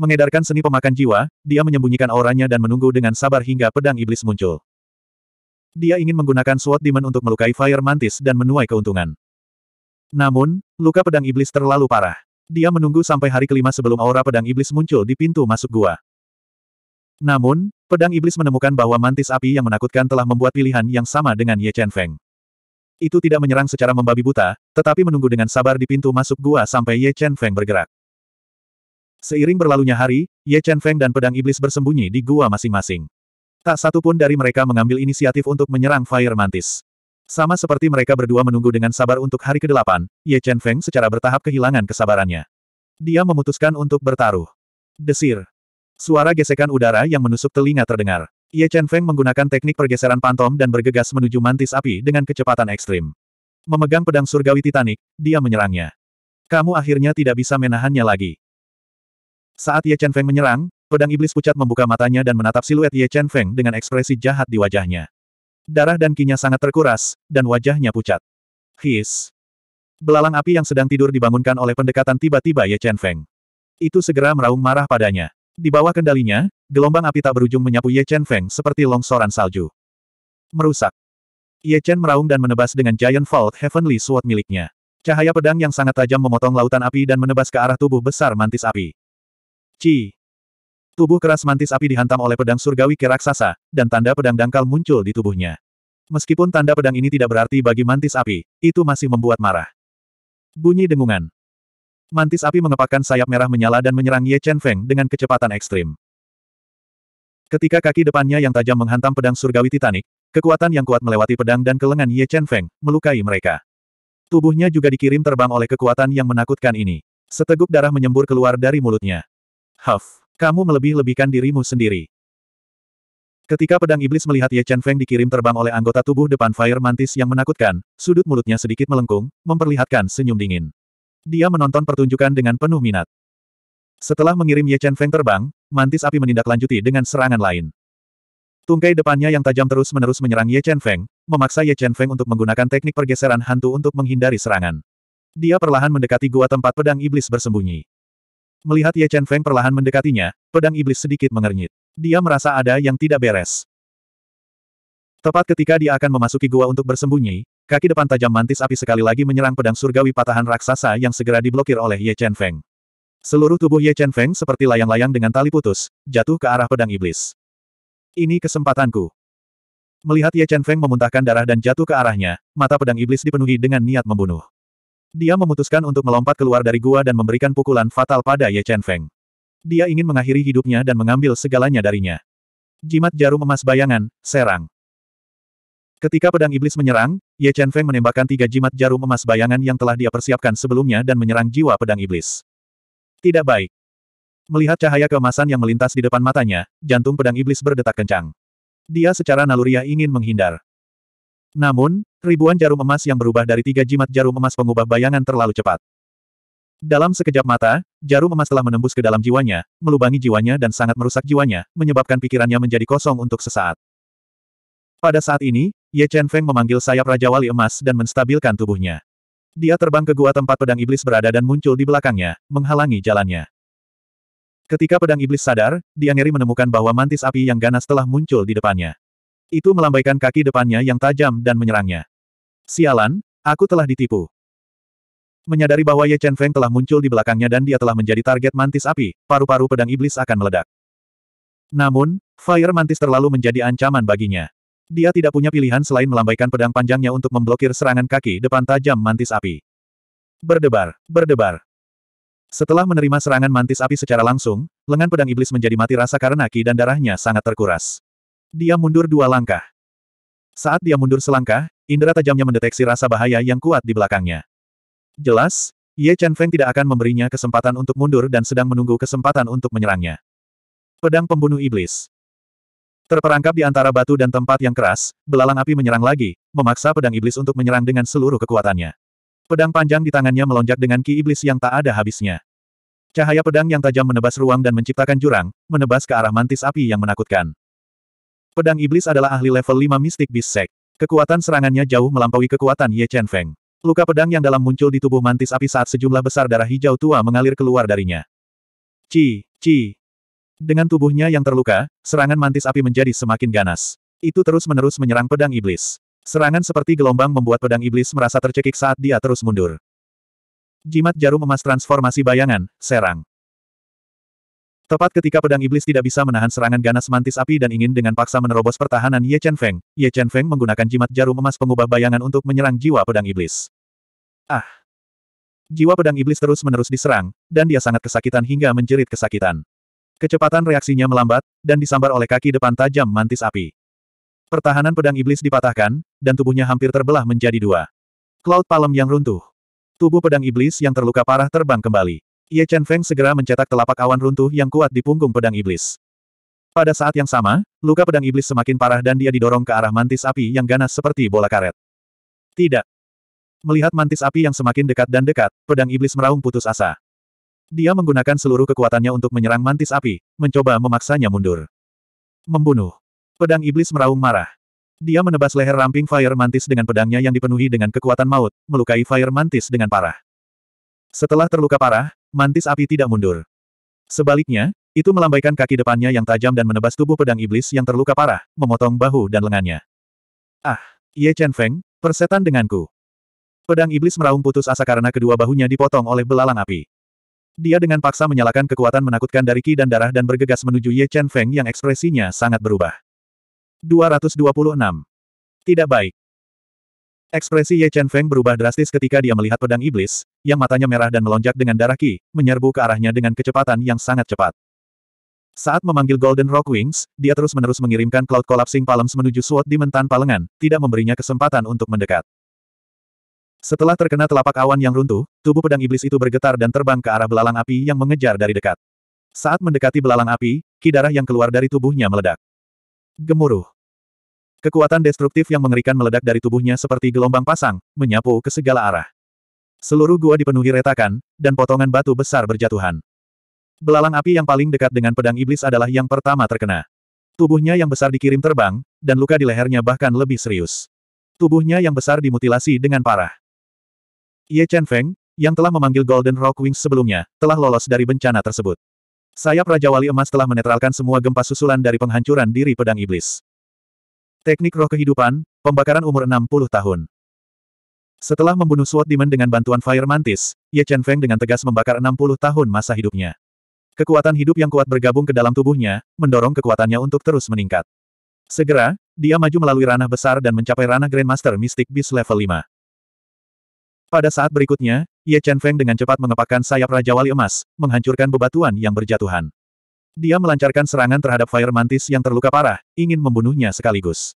S1: Mengedarkan seni pemakan jiwa, dia menyembunyikan auranya dan menunggu dengan sabar hingga pedang iblis muncul. Dia ingin menggunakan Sword Demon untuk melukai Fire Mantis dan menuai keuntungan. Namun, luka pedang iblis terlalu parah. Dia menunggu sampai hari kelima sebelum aura pedang iblis muncul di pintu masuk gua. Namun, pedang iblis menemukan bahwa mantis api yang menakutkan telah membuat pilihan yang sama dengan Ye Chen Feng. Itu tidak menyerang secara membabi buta, tetapi menunggu dengan sabar di pintu masuk gua sampai Ye Chen Feng bergerak. Seiring berlalunya hari, Ye Chen Feng dan pedang iblis bersembunyi di gua masing-masing. Tak satu pun dari mereka mengambil inisiatif untuk menyerang Fire Mantis. Sama seperti mereka berdua menunggu dengan sabar untuk hari ke-8, Ye Chen Feng secara bertahap kehilangan kesabarannya. Dia memutuskan untuk bertaruh. Desir. Suara gesekan udara yang menusuk telinga terdengar. Ye Chen Feng menggunakan teknik pergeseran pantom dan bergegas menuju mantis api dengan kecepatan ekstrim. Memegang pedang surgawi Titanic, dia menyerangnya. Kamu akhirnya tidak bisa menahannya lagi. Saat Ye Chen Feng menyerang, pedang iblis pucat membuka matanya dan menatap siluet Ye Chen Feng dengan ekspresi jahat di wajahnya. Darah dan kinya sangat terkuras, dan wajahnya pucat. His. Belalang api yang sedang tidur dibangunkan oleh pendekatan tiba-tiba Ye Chen Feng. Itu segera meraung marah padanya. Di bawah kendalinya, gelombang api tak berujung menyapu Ye Chen Feng seperti longsoran salju. Merusak. Ye Chen meraung dan menebas dengan Giant Vault Heavenly Sword miliknya. Cahaya pedang yang sangat tajam memotong lautan api dan menebas ke arah tubuh besar mantis api. Ci. Tubuh keras mantis api dihantam oleh pedang surgawi ke raksasa, dan tanda pedang dangkal muncul di tubuhnya. Meskipun tanda pedang ini tidak berarti bagi mantis api, itu masih membuat marah. Bunyi dengungan. Mantis api mengepakkan sayap merah menyala dan menyerang Ye Chen Feng dengan kecepatan ekstrim. Ketika kaki depannya yang tajam menghantam pedang surgawi titanic, kekuatan yang kuat melewati pedang dan kelengan Ye Chen Feng, melukai mereka. Tubuhnya juga dikirim terbang oleh kekuatan yang menakutkan ini. Seteguk darah menyembur keluar dari mulutnya. Huff. Kamu melebih-lebihkan dirimu sendiri. Ketika pedang iblis melihat Ye Chen Feng dikirim terbang oleh anggota tubuh depan Fire Mantis yang menakutkan, sudut mulutnya sedikit melengkung, memperlihatkan senyum dingin. Dia menonton pertunjukan dengan penuh minat. Setelah mengirim Ye Chen Feng terbang, mantis api menindaklanjuti dengan serangan lain. Tungkai depannya yang tajam terus-menerus menyerang Ye Chen Feng, memaksa Ye Chen Feng untuk menggunakan teknik pergeseran hantu untuk menghindari serangan. Dia perlahan mendekati gua tempat pedang iblis bersembunyi. Melihat Ye Chen Feng perlahan mendekatinya, pedang iblis sedikit mengernyit. Dia merasa ada yang tidak beres. Tepat ketika dia akan memasuki gua untuk bersembunyi, kaki depan tajam mantis api sekali lagi menyerang pedang surgawi patahan raksasa yang segera diblokir oleh Ye Chen Feng. Seluruh tubuh Ye Chen Feng seperti layang-layang dengan tali putus, jatuh ke arah pedang iblis. Ini kesempatanku. Melihat Ye Chen Feng memuntahkan darah dan jatuh ke arahnya, mata pedang iblis dipenuhi dengan niat membunuh. Dia memutuskan untuk melompat keluar dari gua dan memberikan pukulan fatal pada Ye Chen Feng. Dia ingin mengakhiri hidupnya dan mengambil segalanya darinya. Jimat jarum emas bayangan, serang. Ketika pedang iblis menyerang, Ye Chen Feng menembakkan tiga jimat jarum emas bayangan yang telah dia persiapkan sebelumnya dan menyerang jiwa pedang iblis. Tidak baik. Melihat cahaya keemasan yang melintas di depan matanya, jantung pedang iblis berdetak kencang. Dia secara naluriah ingin menghindar. Namun, ribuan jarum emas yang berubah dari tiga jimat jarum emas pengubah bayangan terlalu cepat. Dalam sekejap mata, jarum emas telah menembus ke dalam jiwanya, melubangi jiwanya dan sangat merusak jiwanya, menyebabkan pikirannya menjadi kosong untuk sesaat. Pada saat ini, Ye Chen Feng memanggil sayap Raja Wali Emas dan menstabilkan tubuhnya. Dia terbang ke gua tempat pedang iblis berada dan muncul di belakangnya, menghalangi jalannya. Ketika pedang iblis sadar, dia ngeri menemukan bahwa mantis api yang ganas telah muncul di depannya. Itu melambaikan kaki depannya yang tajam dan menyerangnya. Sialan, aku telah ditipu. Menyadari bahwa Ye Chen Feng telah muncul di belakangnya dan dia telah menjadi target mantis api, paru-paru pedang iblis akan meledak. Namun, Fire Mantis terlalu menjadi ancaman baginya. Dia tidak punya pilihan selain melambaikan pedang panjangnya untuk memblokir serangan kaki depan tajam mantis api. Berdebar, berdebar. Setelah menerima serangan mantis api secara langsung, lengan pedang iblis menjadi mati rasa karena ki dan darahnya sangat terkuras. Dia mundur dua langkah. Saat dia mundur selangkah, indera tajamnya mendeteksi rasa bahaya yang kuat di belakangnya. Jelas, Ye Chen Feng tidak akan memberinya kesempatan untuk mundur dan sedang menunggu kesempatan untuk menyerangnya. Pedang pembunuh iblis. Terperangkap di antara batu dan tempat yang keras, belalang api menyerang lagi, memaksa pedang iblis untuk menyerang dengan seluruh kekuatannya. Pedang panjang di tangannya melonjak dengan ki iblis yang tak ada habisnya. Cahaya pedang yang tajam menebas ruang dan menciptakan jurang, menebas ke arah mantis api yang menakutkan. Pedang Iblis adalah ahli level 5 mistik Beast Sek. Kekuatan serangannya jauh melampaui kekuatan Ye Chen Feng. Luka pedang yang dalam muncul di tubuh mantis api saat sejumlah besar darah hijau tua mengalir keluar darinya. Ci, ci. Dengan tubuhnya yang terluka, serangan mantis api menjadi semakin ganas. Itu terus-menerus menyerang pedang iblis. Serangan seperti gelombang membuat pedang iblis merasa tercekik saat dia terus mundur. Jimat jarum emas transformasi bayangan, serang. Tepat ketika pedang iblis tidak bisa menahan serangan ganas mantis api dan ingin dengan paksa menerobos pertahanan Ye Chen Feng, Ye Chen Feng menggunakan jimat jarum emas pengubah bayangan untuk menyerang jiwa pedang iblis. Ah! Jiwa pedang iblis terus-menerus diserang, dan dia sangat kesakitan hingga menjerit kesakitan. Kecepatan reaksinya melambat, dan disambar oleh kaki depan tajam mantis api. Pertahanan pedang iblis dipatahkan, dan tubuhnya hampir terbelah menjadi dua. Cloud palem yang runtuh. Tubuh pedang iblis yang terluka parah terbang kembali. Ye Chen Feng segera mencetak telapak awan runtuh yang kuat di punggung pedang iblis. Pada saat yang sama, luka pedang iblis semakin parah dan dia didorong ke arah mantis api yang ganas seperti bola karet. Tidak. Melihat mantis api yang semakin dekat dan dekat, pedang iblis meraung putus asa. Dia menggunakan seluruh kekuatannya untuk menyerang mantis api, mencoba memaksanya mundur. Membunuh. Pedang iblis meraung marah. Dia menebas leher ramping Fire Mantis dengan pedangnya yang dipenuhi dengan kekuatan maut, melukai Fire Mantis dengan parah. Setelah terluka parah, Mantis api tidak mundur. Sebaliknya, itu melambaikan kaki depannya yang tajam dan menebas tubuh pedang iblis yang terluka parah, memotong bahu dan lengannya. Ah, Ye Chen Feng, persetan denganku. Pedang iblis meraung putus asa karena kedua bahunya dipotong oleh belalang api. Dia dengan paksa menyalakan kekuatan menakutkan dari ki dan darah dan bergegas menuju Ye Chen Feng yang ekspresinya sangat berubah. 226. Tidak baik. Ekspresi Ye Chen Feng berubah drastis ketika dia melihat pedang iblis, yang matanya merah dan melonjak dengan darah ki, menyerbu ke arahnya dengan kecepatan yang sangat cepat. Saat memanggil Golden Rock Wings, dia terus-menerus mengirimkan Cloud Collapsing Palms menuju Sword mentan Palengan, tidak memberinya kesempatan untuk mendekat. Setelah terkena telapak awan yang runtuh, tubuh pedang iblis itu bergetar dan terbang ke arah belalang api yang mengejar dari dekat. Saat mendekati belalang api, ki darah yang keluar dari tubuhnya meledak. Gemuruh. Kekuatan destruktif yang mengerikan meledak dari tubuhnya seperti gelombang pasang, menyapu ke segala arah. Seluruh gua dipenuhi retakan, dan potongan batu besar berjatuhan. Belalang api yang paling dekat dengan pedang iblis adalah yang pertama terkena. Tubuhnya yang besar dikirim terbang, dan luka di lehernya bahkan lebih serius. Tubuhnya yang besar dimutilasi dengan parah. Ye Chen Feng, yang telah memanggil Golden Rock Wings sebelumnya, telah lolos dari bencana tersebut. Sayap Raja Wali Emas telah menetralkan semua gempa susulan dari penghancuran diri pedang iblis. Teknik roh kehidupan, pembakaran umur 60 tahun. Setelah membunuh Sword Demon dengan bantuan Fire Mantis, Ye Chen Feng dengan tegas membakar 60 tahun masa hidupnya. Kekuatan hidup yang kuat bergabung ke dalam tubuhnya, mendorong kekuatannya untuk terus meningkat. Segera, dia maju melalui ranah besar dan mencapai ranah Grandmaster Mystic Beast level 5. Pada saat berikutnya, Ye Chen Feng dengan cepat mengepakkan sayap Raja Wali Emas, menghancurkan bebatuan yang berjatuhan. Dia melancarkan serangan terhadap Fire Mantis yang terluka parah, ingin membunuhnya sekaligus.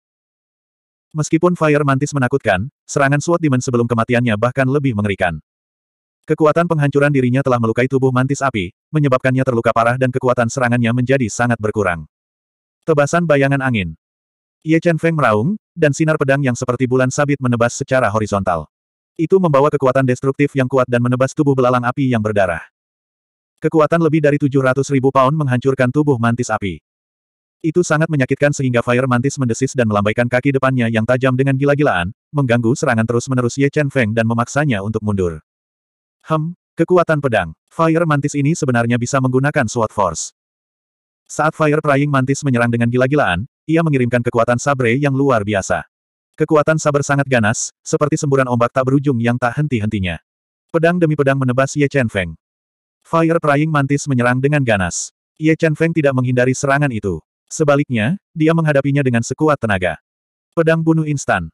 S1: Meskipun Fire Mantis menakutkan, serangan Sword Demon sebelum kematiannya bahkan lebih mengerikan. Kekuatan penghancuran dirinya telah melukai tubuh mantis api, menyebabkannya terluka parah dan kekuatan serangannya menjadi sangat berkurang. Tebasan bayangan angin. Ye Chen Feng meraung, dan sinar pedang yang seperti bulan sabit menebas secara horizontal. Itu membawa kekuatan destruktif yang kuat dan menebas tubuh belalang api yang berdarah. Kekuatan lebih dari 700 ribu pound menghancurkan tubuh mantis api. Itu sangat menyakitkan sehingga Fire Mantis mendesis dan melambaikan kaki depannya yang tajam dengan gila-gilaan, mengganggu serangan terus-menerus Ye Chen Feng dan memaksanya untuk mundur. Hem, kekuatan pedang. Fire Mantis ini sebenarnya bisa menggunakan Sword Force. Saat Fire Praying Mantis menyerang dengan gila-gilaan, ia mengirimkan kekuatan sabre yang luar biasa. Kekuatan saber sangat ganas, seperti semburan ombak tak berujung yang tak henti-hentinya. Pedang demi pedang menebas Ye Chen Feng. Fire Prying Mantis menyerang dengan ganas. Ye Chen Feng tidak menghindari serangan itu. Sebaliknya, dia menghadapinya dengan sekuat tenaga. Pedang bunuh instan.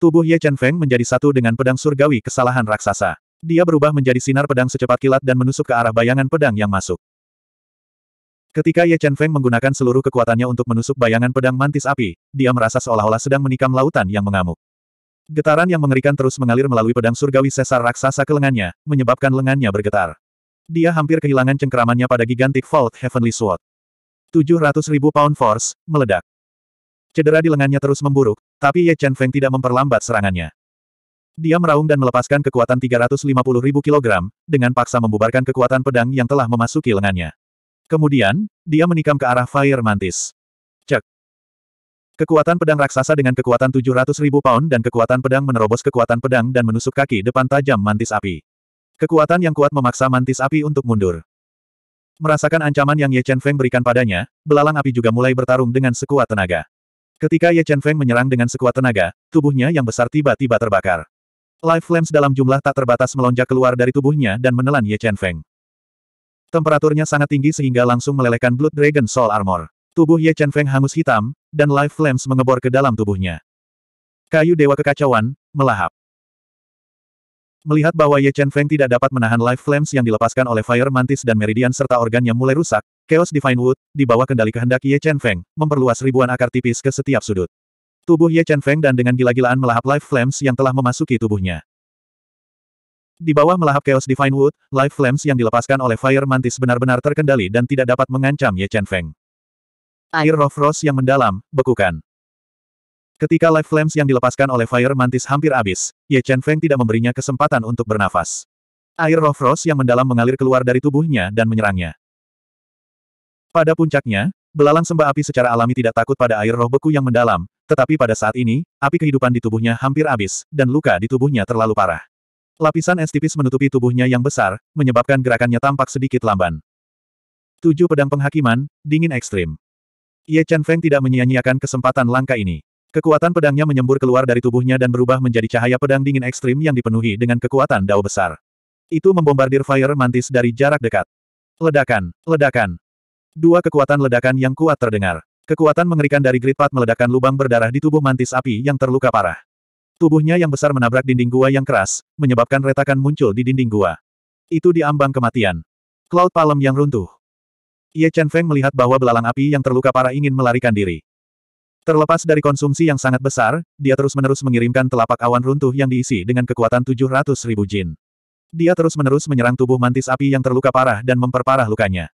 S1: Tubuh Ye Chen Feng menjadi satu dengan pedang surgawi kesalahan raksasa. Dia berubah menjadi sinar pedang secepat kilat dan menusuk ke arah bayangan pedang yang masuk. Ketika Ye Chen Feng menggunakan seluruh kekuatannya untuk menusuk bayangan pedang mantis api, dia merasa seolah-olah sedang menikam lautan yang mengamuk. Getaran yang mengerikan terus mengalir melalui pedang surgawi sesar raksasa ke lengannya, menyebabkan lengannya bergetar. Dia hampir kehilangan cengkeramannya pada gigantik Vault Heavenly Sword. 700 ribu pound force, meledak. Cedera di lengannya terus memburuk, tapi Ye Chen Feng tidak memperlambat serangannya. Dia meraung dan melepaskan kekuatan 350 ribu kilogram, dengan paksa membubarkan kekuatan pedang yang telah memasuki lengannya. Kemudian, dia menikam ke arah Fire Mantis. Cek. Kekuatan pedang raksasa dengan kekuatan 700 ribu pound dan kekuatan pedang menerobos kekuatan pedang dan menusuk kaki depan tajam mantis api. Kekuatan yang kuat memaksa mantis api untuk mundur. Merasakan ancaman yang Ye Chen Feng berikan padanya, belalang api juga mulai bertarung dengan sekuat tenaga. Ketika Ye Chen Feng menyerang dengan sekuat tenaga, tubuhnya yang besar tiba-tiba terbakar. Life flames dalam jumlah tak terbatas melonjak keluar dari tubuhnya dan menelan Ye Chen Feng. Temperaturnya sangat tinggi sehingga langsung melelehkan Blood Dragon Soul Armor. Tubuh Ye Chen Feng hangus hitam, dan life flames mengebor ke dalam tubuhnya. Kayu Dewa Kekacauan, melahap. Melihat bahwa Ye Chen Feng tidak dapat menahan life flames yang dilepaskan oleh Fire Mantis dan Meridian serta organnya mulai rusak, Chaos Divine Wood, di bawah kendali kehendak Ye Chen Feng, memperluas ribuan akar tipis ke setiap sudut. Tubuh Ye Chen Feng dan dengan gila-gilaan melahap life flames yang telah memasuki tubuhnya. Di bawah melahap Chaos Divine Wood, Life Flames yang dilepaskan oleh Fire Mantis benar-benar terkendali dan tidak dapat mengancam Ye Chen Feng. Air Roh Frost yang mendalam, bekukan. Ketika life flames yang dilepaskan oleh Fire Mantis hampir habis, Ye Chen Feng tidak memberinya kesempatan untuk bernafas. Air roh frost yang mendalam mengalir keluar dari tubuhnya dan menyerangnya. Pada puncaknya, belalang sembah api secara alami tidak takut pada air roh beku yang mendalam, tetapi pada saat ini, api kehidupan di tubuhnya hampir habis, dan luka di tubuhnya terlalu parah. Lapisan es tipis menutupi tubuhnya yang besar, menyebabkan gerakannya tampak sedikit lamban. Tujuh pedang penghakiman, dingin ekstrim. Ye Chen Feng tidak menyia-nyiakan kesempatan langka ini. Kekuatan pedangnya menyembur keluar dari tubuhnya dan berubah menjadi cahaya pedang dingin ekstrim yang dipenuhi dengan kekuatan dao besar. Itu membombardir Fire Mantis dari jarak dekat. Ledakan, ledakan. Dua kekuatan ledakan yang kuat terdengar. Kekuatan mengerikan dari Great Path meledakkan lubang berdarah di tubuh mantis api yang terluka parah. Tubuhnya yang besar menabrak dinding gua yang keras, menyebabkan retakan muncul di dinding gua. Itu diambang kematian. Cloud Palem yang runtuh. Ye Chen Feng melihat bahwa belalang api yang terluka parah ingin melarikan diri. Terlepas dari konsumsi yang sangat besar, dia terus-menerus mengirimkan telapak awan runtuh yang diisi dengan kekuatan 700 ribu jin. Dia terus-menerus menyerang tubuh mantis api yang terluka parah dan memperparah lukanya.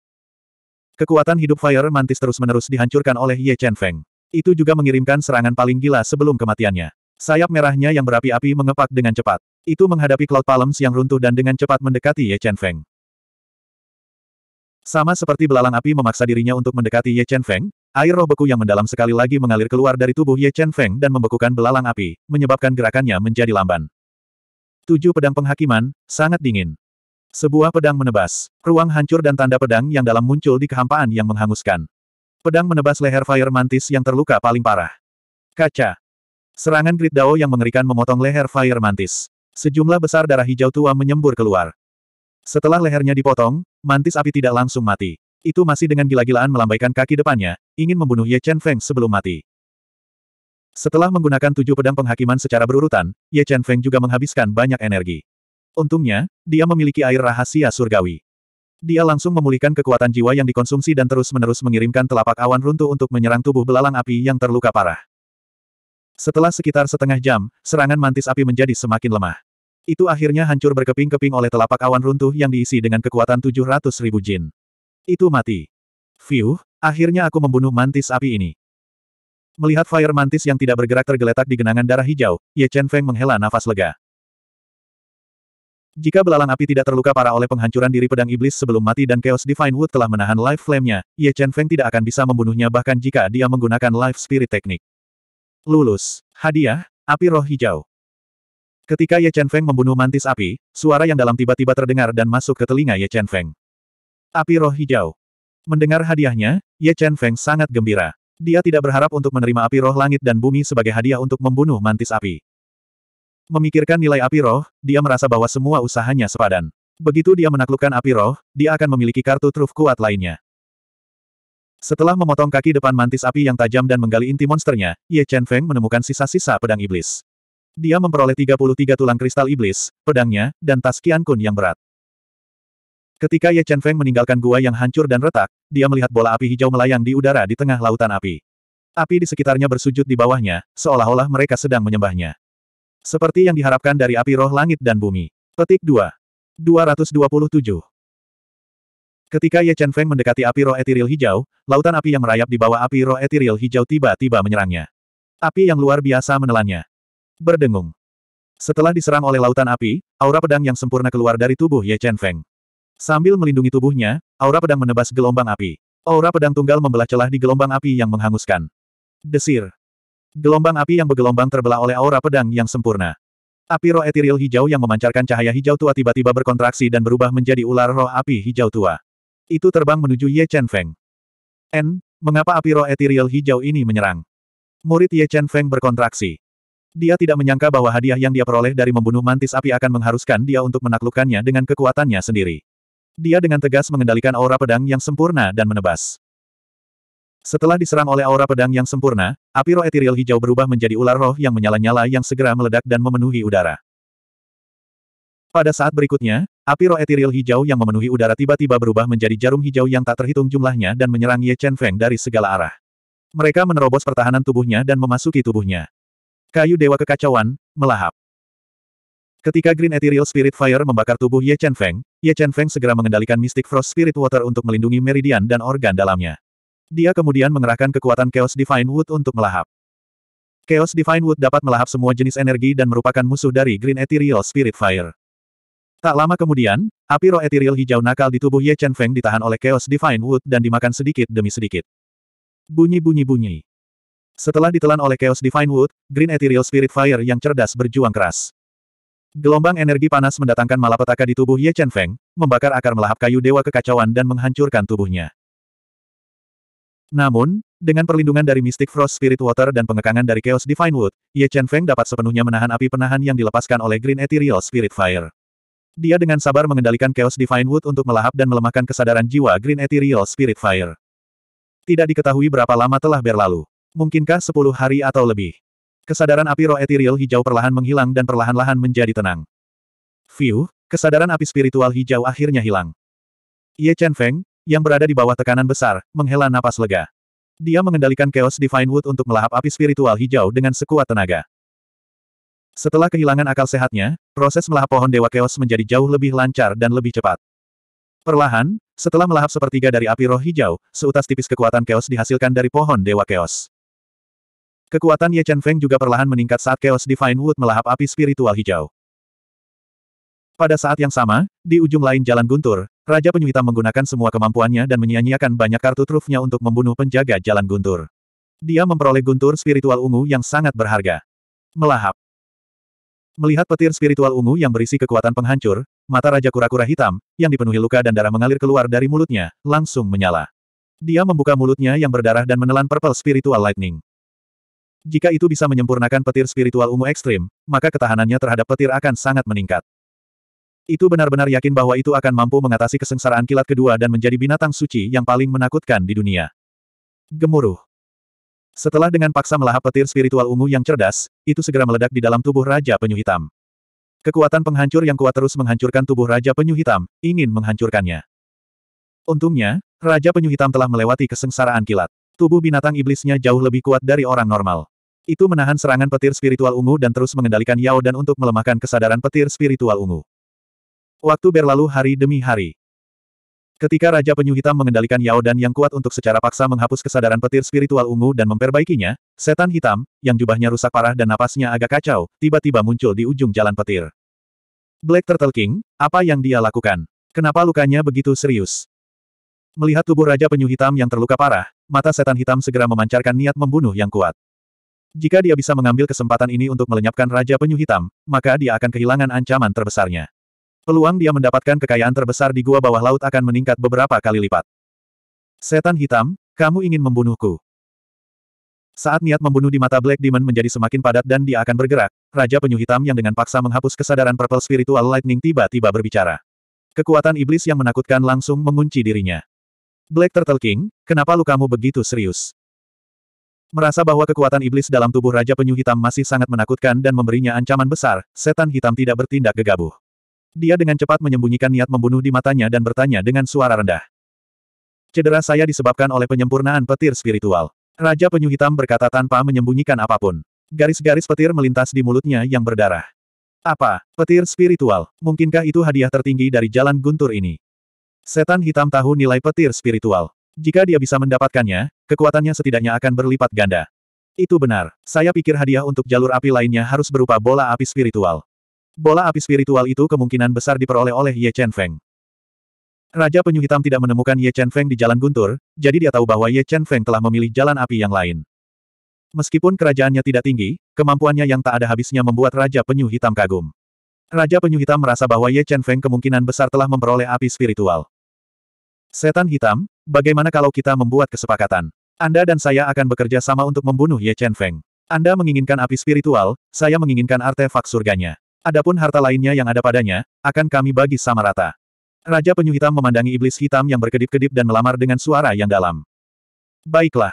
S1: Kekuatan hidup fire mantis terus-menerus dihancurkan oleh Ye Chen Feng. Itu juga mengirimkan serangan paling gila sebelum kematiannya. Sayap merahnya yang berapi-api mengepak dengan cepat. Itu menghadapi Cloud Palms yang runtuh dan dengan cepat mendekati Ye Chen Feng. Sama seperti belalang api memaksa dirinya untuk mendekati Ye Chen Feng, Air roh beku yang mendalam sekali lagi mengalir keluar dari tubuh Ye Chen Feng dan membekukan belalang api, menyebabkan gerakannya menjadi lamban. Tujuh pedang penghakiman, sangat dingin. Sebuah pedang menebas, ruang hancur dan tanda pedang yang dalam muncul di kehampaan yang menghanguskan. Pedang menebas leher Fire Mantis yang terluka paling parah. Kaca. Serangan Grid Dao yang mengerikan memotong leher Fire Mantis. Sejumlah besar darah hijau tua menyembur keluar. Setelah lehernya dipotong, mantis api tidak langsung mati itu masih dengan gila-gilaan melambaikan kaki depannya, ingin membunuh Ye Chen Feng sebelum mati. Setelah menggunakan tujuh pedang penghakiman secara berurutan, Ye Chen Feng juga menghabiskan banyak energi. Untungnya, dia memiliki air rahasia surgawi. Dia langsung memulihkan kekuatan jiwa yang dikonsumsi dan terus-menerus mengirimkan telapak awan runtuh untuk menyerang tubuh belalang api yang terluka parah. Setelah sekitar setengah jam, serangan mantis api menjadi semakin lemah. Itu akhirnya hancur berkeping-keping oleh telapak awan runtuh yang diisi dengan kekuatan 700 ribu jin. Itu mati. Fiuh, akhirnya aku membunuh mantis api ini. Melihat fire mantis yang tidak bergerak tergeletak di genangan darah hijau, Ye Chen Feng menghela nafas lega. Jika belalang api tidak terluka parah oleh penghancuran diri pedang iblis sebelum mati dan Chaos Divine Wood telah menahan life flame-nya, Ye Chen Feng tidak akan bisa membunuhnya bahkan jika dia menggunakan life spirit teknik. Lulus. Hadiah, api roh hijau. Ketika Ye Chen Feng membunuh mantis api, suara yang dalam tiba-tiba terdengar dan masuk ke telinga Ye Chen Feng. Api roh hijau. Mendengar hadiahnya, Ye Chen Feng sangat gembira. Dia tidak berharap untuk menerima api roh langit dan bumi sebagai hadiah untuk membunuh mantis api. Memikirkan nilai api roh, dia merasa bahwa semua usahanya sepadan. Begitu dia menaklukkan api roh, dia akan memiliki kartu truf kuat lainnya. Setelah memotong kaki depan mantis api yang tajam dan menggali inti monsternya, Ye Chen Feng menemukan sisa-sisa pedang iblis. Dia memperoleh 33 tulang kristal iblis, pedangnya, dan tas Qian Kun yang berat. Ketika Ye Chen Feng meninggalkan gua yang hancur dan retak, dia melihat bola api hijau melayang di udara di tengah lautan api. Api di sekitarnya bersujud di bawahnya, seolah-olah mereka sedang menyembahnya. Seperti yang diharapkan dari api roh langit dan bumi. Petik 2. 227. Ketika Ye Chen Feng mendekati api roh etiril hijau, lautan api yang merayap di bawah api roh etiril hijau tiba-tiba menyerangnya. Api yang luar biasa menelannya. Berdengung. Setelah diserang oleh lautan api, aura pedang yang sempurna keluar dari tubuh Ye Chen Feng. Sambil melindungi tubuhnya, aura pedang menebas gelombang api. Aura pedang tunggal membelah celah di gelombang api yang menghanguskan. Desir. Gelombang api yang bergelombang terbelah oleh aura pedang yang sempurna. Api roh etiril hijau yang memancarkan cahaya hijau tua tiba-tiba berkontraksi dan berubah menjadi ular roh api hijau tua. Itu terbang menuju Ye Chen Feng. N, mengapa api roh etiril hijau ini menyerang? Murid Ye Chen Feng berkontraksi. Dia tidak menyangka bahwa hadiah yang dia peroleh dari membunuh mantis api akan mengharuskan dia untuk menaklukkannya dengan kekuatannya sendiri. Dia dengan tegas mengendalikan aura pedang yang sempurna dan menebas. Setelah diserang oleh aura pedang yang sempurna, api roh etiril hijau berubah menjadi ular roh yang menyala-nyala yang segera meledak dan memenuhi udara. Pada saat berikutnya, api roh etiril hijau yang memenuhi udara tiba-tiba berubah menjadi jarum hijau yang tak terhitung jumlahnya dan menyerang Ye Chen Feng dari segala arah. Mereka menerobos pertahanan tubuhnya dan memasuki tubuhnya. Kayu Dewa Kekacauan, melahap. Ketika Green Ethereal Spirit Fire membakar tubuh Ye Chen Feng, Ye Chen Feng segera mengendalikan Mystic Frost Spirit Water untuk melindungi meridian dan organ dalamnya. Dia kemudian mengerahkan kekuatan Chaos Divine Wood untuk melahap. Chaos Divine Wood dapat melahap semua jenis energi dan merupakan musuh dari Green Ethereal Spirit Fire. Tak lama kemudian, api roh ethereal hijau nakal di tubuh Ye Chen Feng ditahan oleh Chaos Divine Wood dan dimakan sedikit demi sedikit. Bunyi-bunyi-bunyi. Setelah ditelan oleh Chaos Divine Wood, Green Ethereal Spirit Fire yang cerdas berjuang keras. Gelombang energi panas mendatangkan malapetaka di tubuh Ye Chen Feng, membakar akar melahap kayu dewa kekacauan dan menghancurkan tubuhnya. Namun, dengan perlindungan dari Mystic Frost Spirit Water dan pengekangan dari Chaos Divine Wood, Ye Chen Feng dapat sepenuhnya menahan api penahan yang dilepaskan oleh Green Ethereal Spirit Fire. Dia dengan sabar mengendalikan Chaos Divine Wood untuk melahap dan melemahkan kesadaran jiwa Green Ethereal Spirit Fire. Tidak diketahui berapa lama telah berlalu. Mungkinkah 10 hari atau lebih? Kesadaran api roh etiril hijau perlahan menghilang dan perlahan-lahan menjadi tenang. Fiu, kesadaran api spiritual hijau akhirnya hilang. Ye Chen Feng, yang berada di bawah tekanan besar, menghela napas lega. Dia mengendalikan Chaos Divine Wood untuk melahap api spiritual hijau dengan sekuat tenaga. Setelah kehilangan akal sehatnya, proses melahap pohon Dewa Chaos menjadi jauh lebih lancar dan lebih cepat. Perlahan, setelah melahap sepertiga dari api roh hijau, seutas tipis kekuatan Chaos dihasilkan dari pohon Dewa Chaos. Kekuatan Ye Chen Feng juga perlahan meningkat saat Chaos Divine Wood melahap api spiritual hijau. Pada saat yang sama, di ujung lain jalan guntur, Raja Penyuita menggunakan semua kemampuannya dan menyia-nyiakan banyak kartu trufnya untuk membunuh penjaga jalan guntur. Dia memperoleh guntur spiritual ungu yang sangat berharga. Melahap. Melihat petir spiritual ungu yang berisi kekuatan penghancur, mata Raja Kura-Kura Hitam, yang dipenuhi luka dan darah mengalir keluar dari mulutnya, langsung menyala. Dia membuka mulutnya yang berdarah dan menelan purple spiritual lightning. Jika itu bisa menyempurnakan petir spiritual ungu ekstrim, maka ketahanannya terhadap petir akan sangat meningkat. Itu benar-benar yakin bahwa itu akan mampu mengatasi kesengsaraan kilat kedua dan menjadi binatang suci yang paling menakutkan di dunia. Gemuruh. Setelah dengan paksa melahap petir spiritual ungu yang cerdas, itu segera meledak di dalam tubuh Raja Penyu Hitam. Kekuatan penghancur yang kuat terus menghancurkan tubuh Raja Penyu Hitam, ingin menghancurkannya. Untungnya, Raja Penyu Hitam telah melewati kesengsaraan kilat. Tubuh binatang iblisnya jauh lebih kuat dari orang normal. Itu menahan serangan petir spiritual ungu dan terus mengendalikan Yao dan untuk melemahkan kesadaran petir spiritual ungu. Waktu berlalu hari demi hari. Ketika Raja Penyu Hitam mengendalikan Yao dan yang kuat untuk secara paksa menghapus kesadaran petir spiritual ungu dan memperbaikinya, setan hitam, yang jubahnya rusak parah dan napasnya agak kacau, tiba-tiba muncul di ujung jalan petir. Black Turtle King, apa yang dia lakukan? Kenapa lukanya begitu serius? Melihat tubuh Raja Penyu Hitam yang terluka parah, mata setan hitam segera memancarkan niat membunuh yang kuat. Jika dia bisa mengambil kesempatan ini untuk melenyapkan Raja Penyu Hitam, maka dia akan kehilangan ancaman terbesarnya. Peluang dia mendapatkan kekayaan terbesar di gua bawah laut akan meningkat beberapa kali lipat. Setan hitam, kamu ingin membunuhku. Saat niat membunuh di mata Black Demon menjadi semakin padat dan dia akan bergerak, Raja Penyu Hitam yang dengan paksa menghapus kesadaran Purple Spiritual Lightning tiba-tiba berbicara. Kekuatan iblis yang menakutkan langsung mengunci dirinya. Black Turtle King, kenapa lukamu begitu serius? Merasa bahwa kekuatan iblis dalam tubuh Raja Penyu Hitam masih sangat menakutkan dan memberinya ancaman besar, setan hitam tidak bertindak gegabah. Dia dengan cepat menyembunyikan niat membunuh di matanya dan bertanya dengan suara rendah. Cedera saya disebabkan oleh penyempurnaan petir spiritual. Raja Penyu Hitam berkata tanpa menyembunyikan apapun. Garis-garis petir melintas di mulutnya yang berdarah. Apa? Petir spiritual. Mungkinkah itu hadiah tertinggi dari jalan guntur ini? Setan hitam tahu nilai petir spiritual. Jika dia bisa mendapatkannya, kekuatannya setidaknya akan berlipat ganda. Itu benar. Saya pikir hadiah untuk jalur api lainnya harus berupa bola api spiritual. Bola api spiritual itu kemungkinan besar diperoleh oleh Ye Chen Feng. Raja Penyu Hitam tidak menemukan Ye Chen Feng di jalan guntur, jadi dia tahu bahwa Ye Chen Feng telah memilih jalan api yang lain. Meskipun kerajaannya tidak tinggi, kemampuannya yang tak ada habisnya membuat Raja Penyu Hitam kagum. Raja Penyu Hitam merasa bahwa Ye Chen Feng kemungkinan besar telah memperoleh api spiritual. Setan Hitam, Bagaimana kalau kita membuat kesepakatan? Anda dan saya akan bekerja sama untuk membunuh Ye Chen Feng. Anda menginginkan api spiritual, saya menginginkan artefak surganya. Adapun harta lainnya yang ada padanya, akan kami bagi sama rata. Raja Penyu Hitam memandangi iblis hitam yang berkedip-kedip dan melamar dengan suara yang dalam. Baiklah.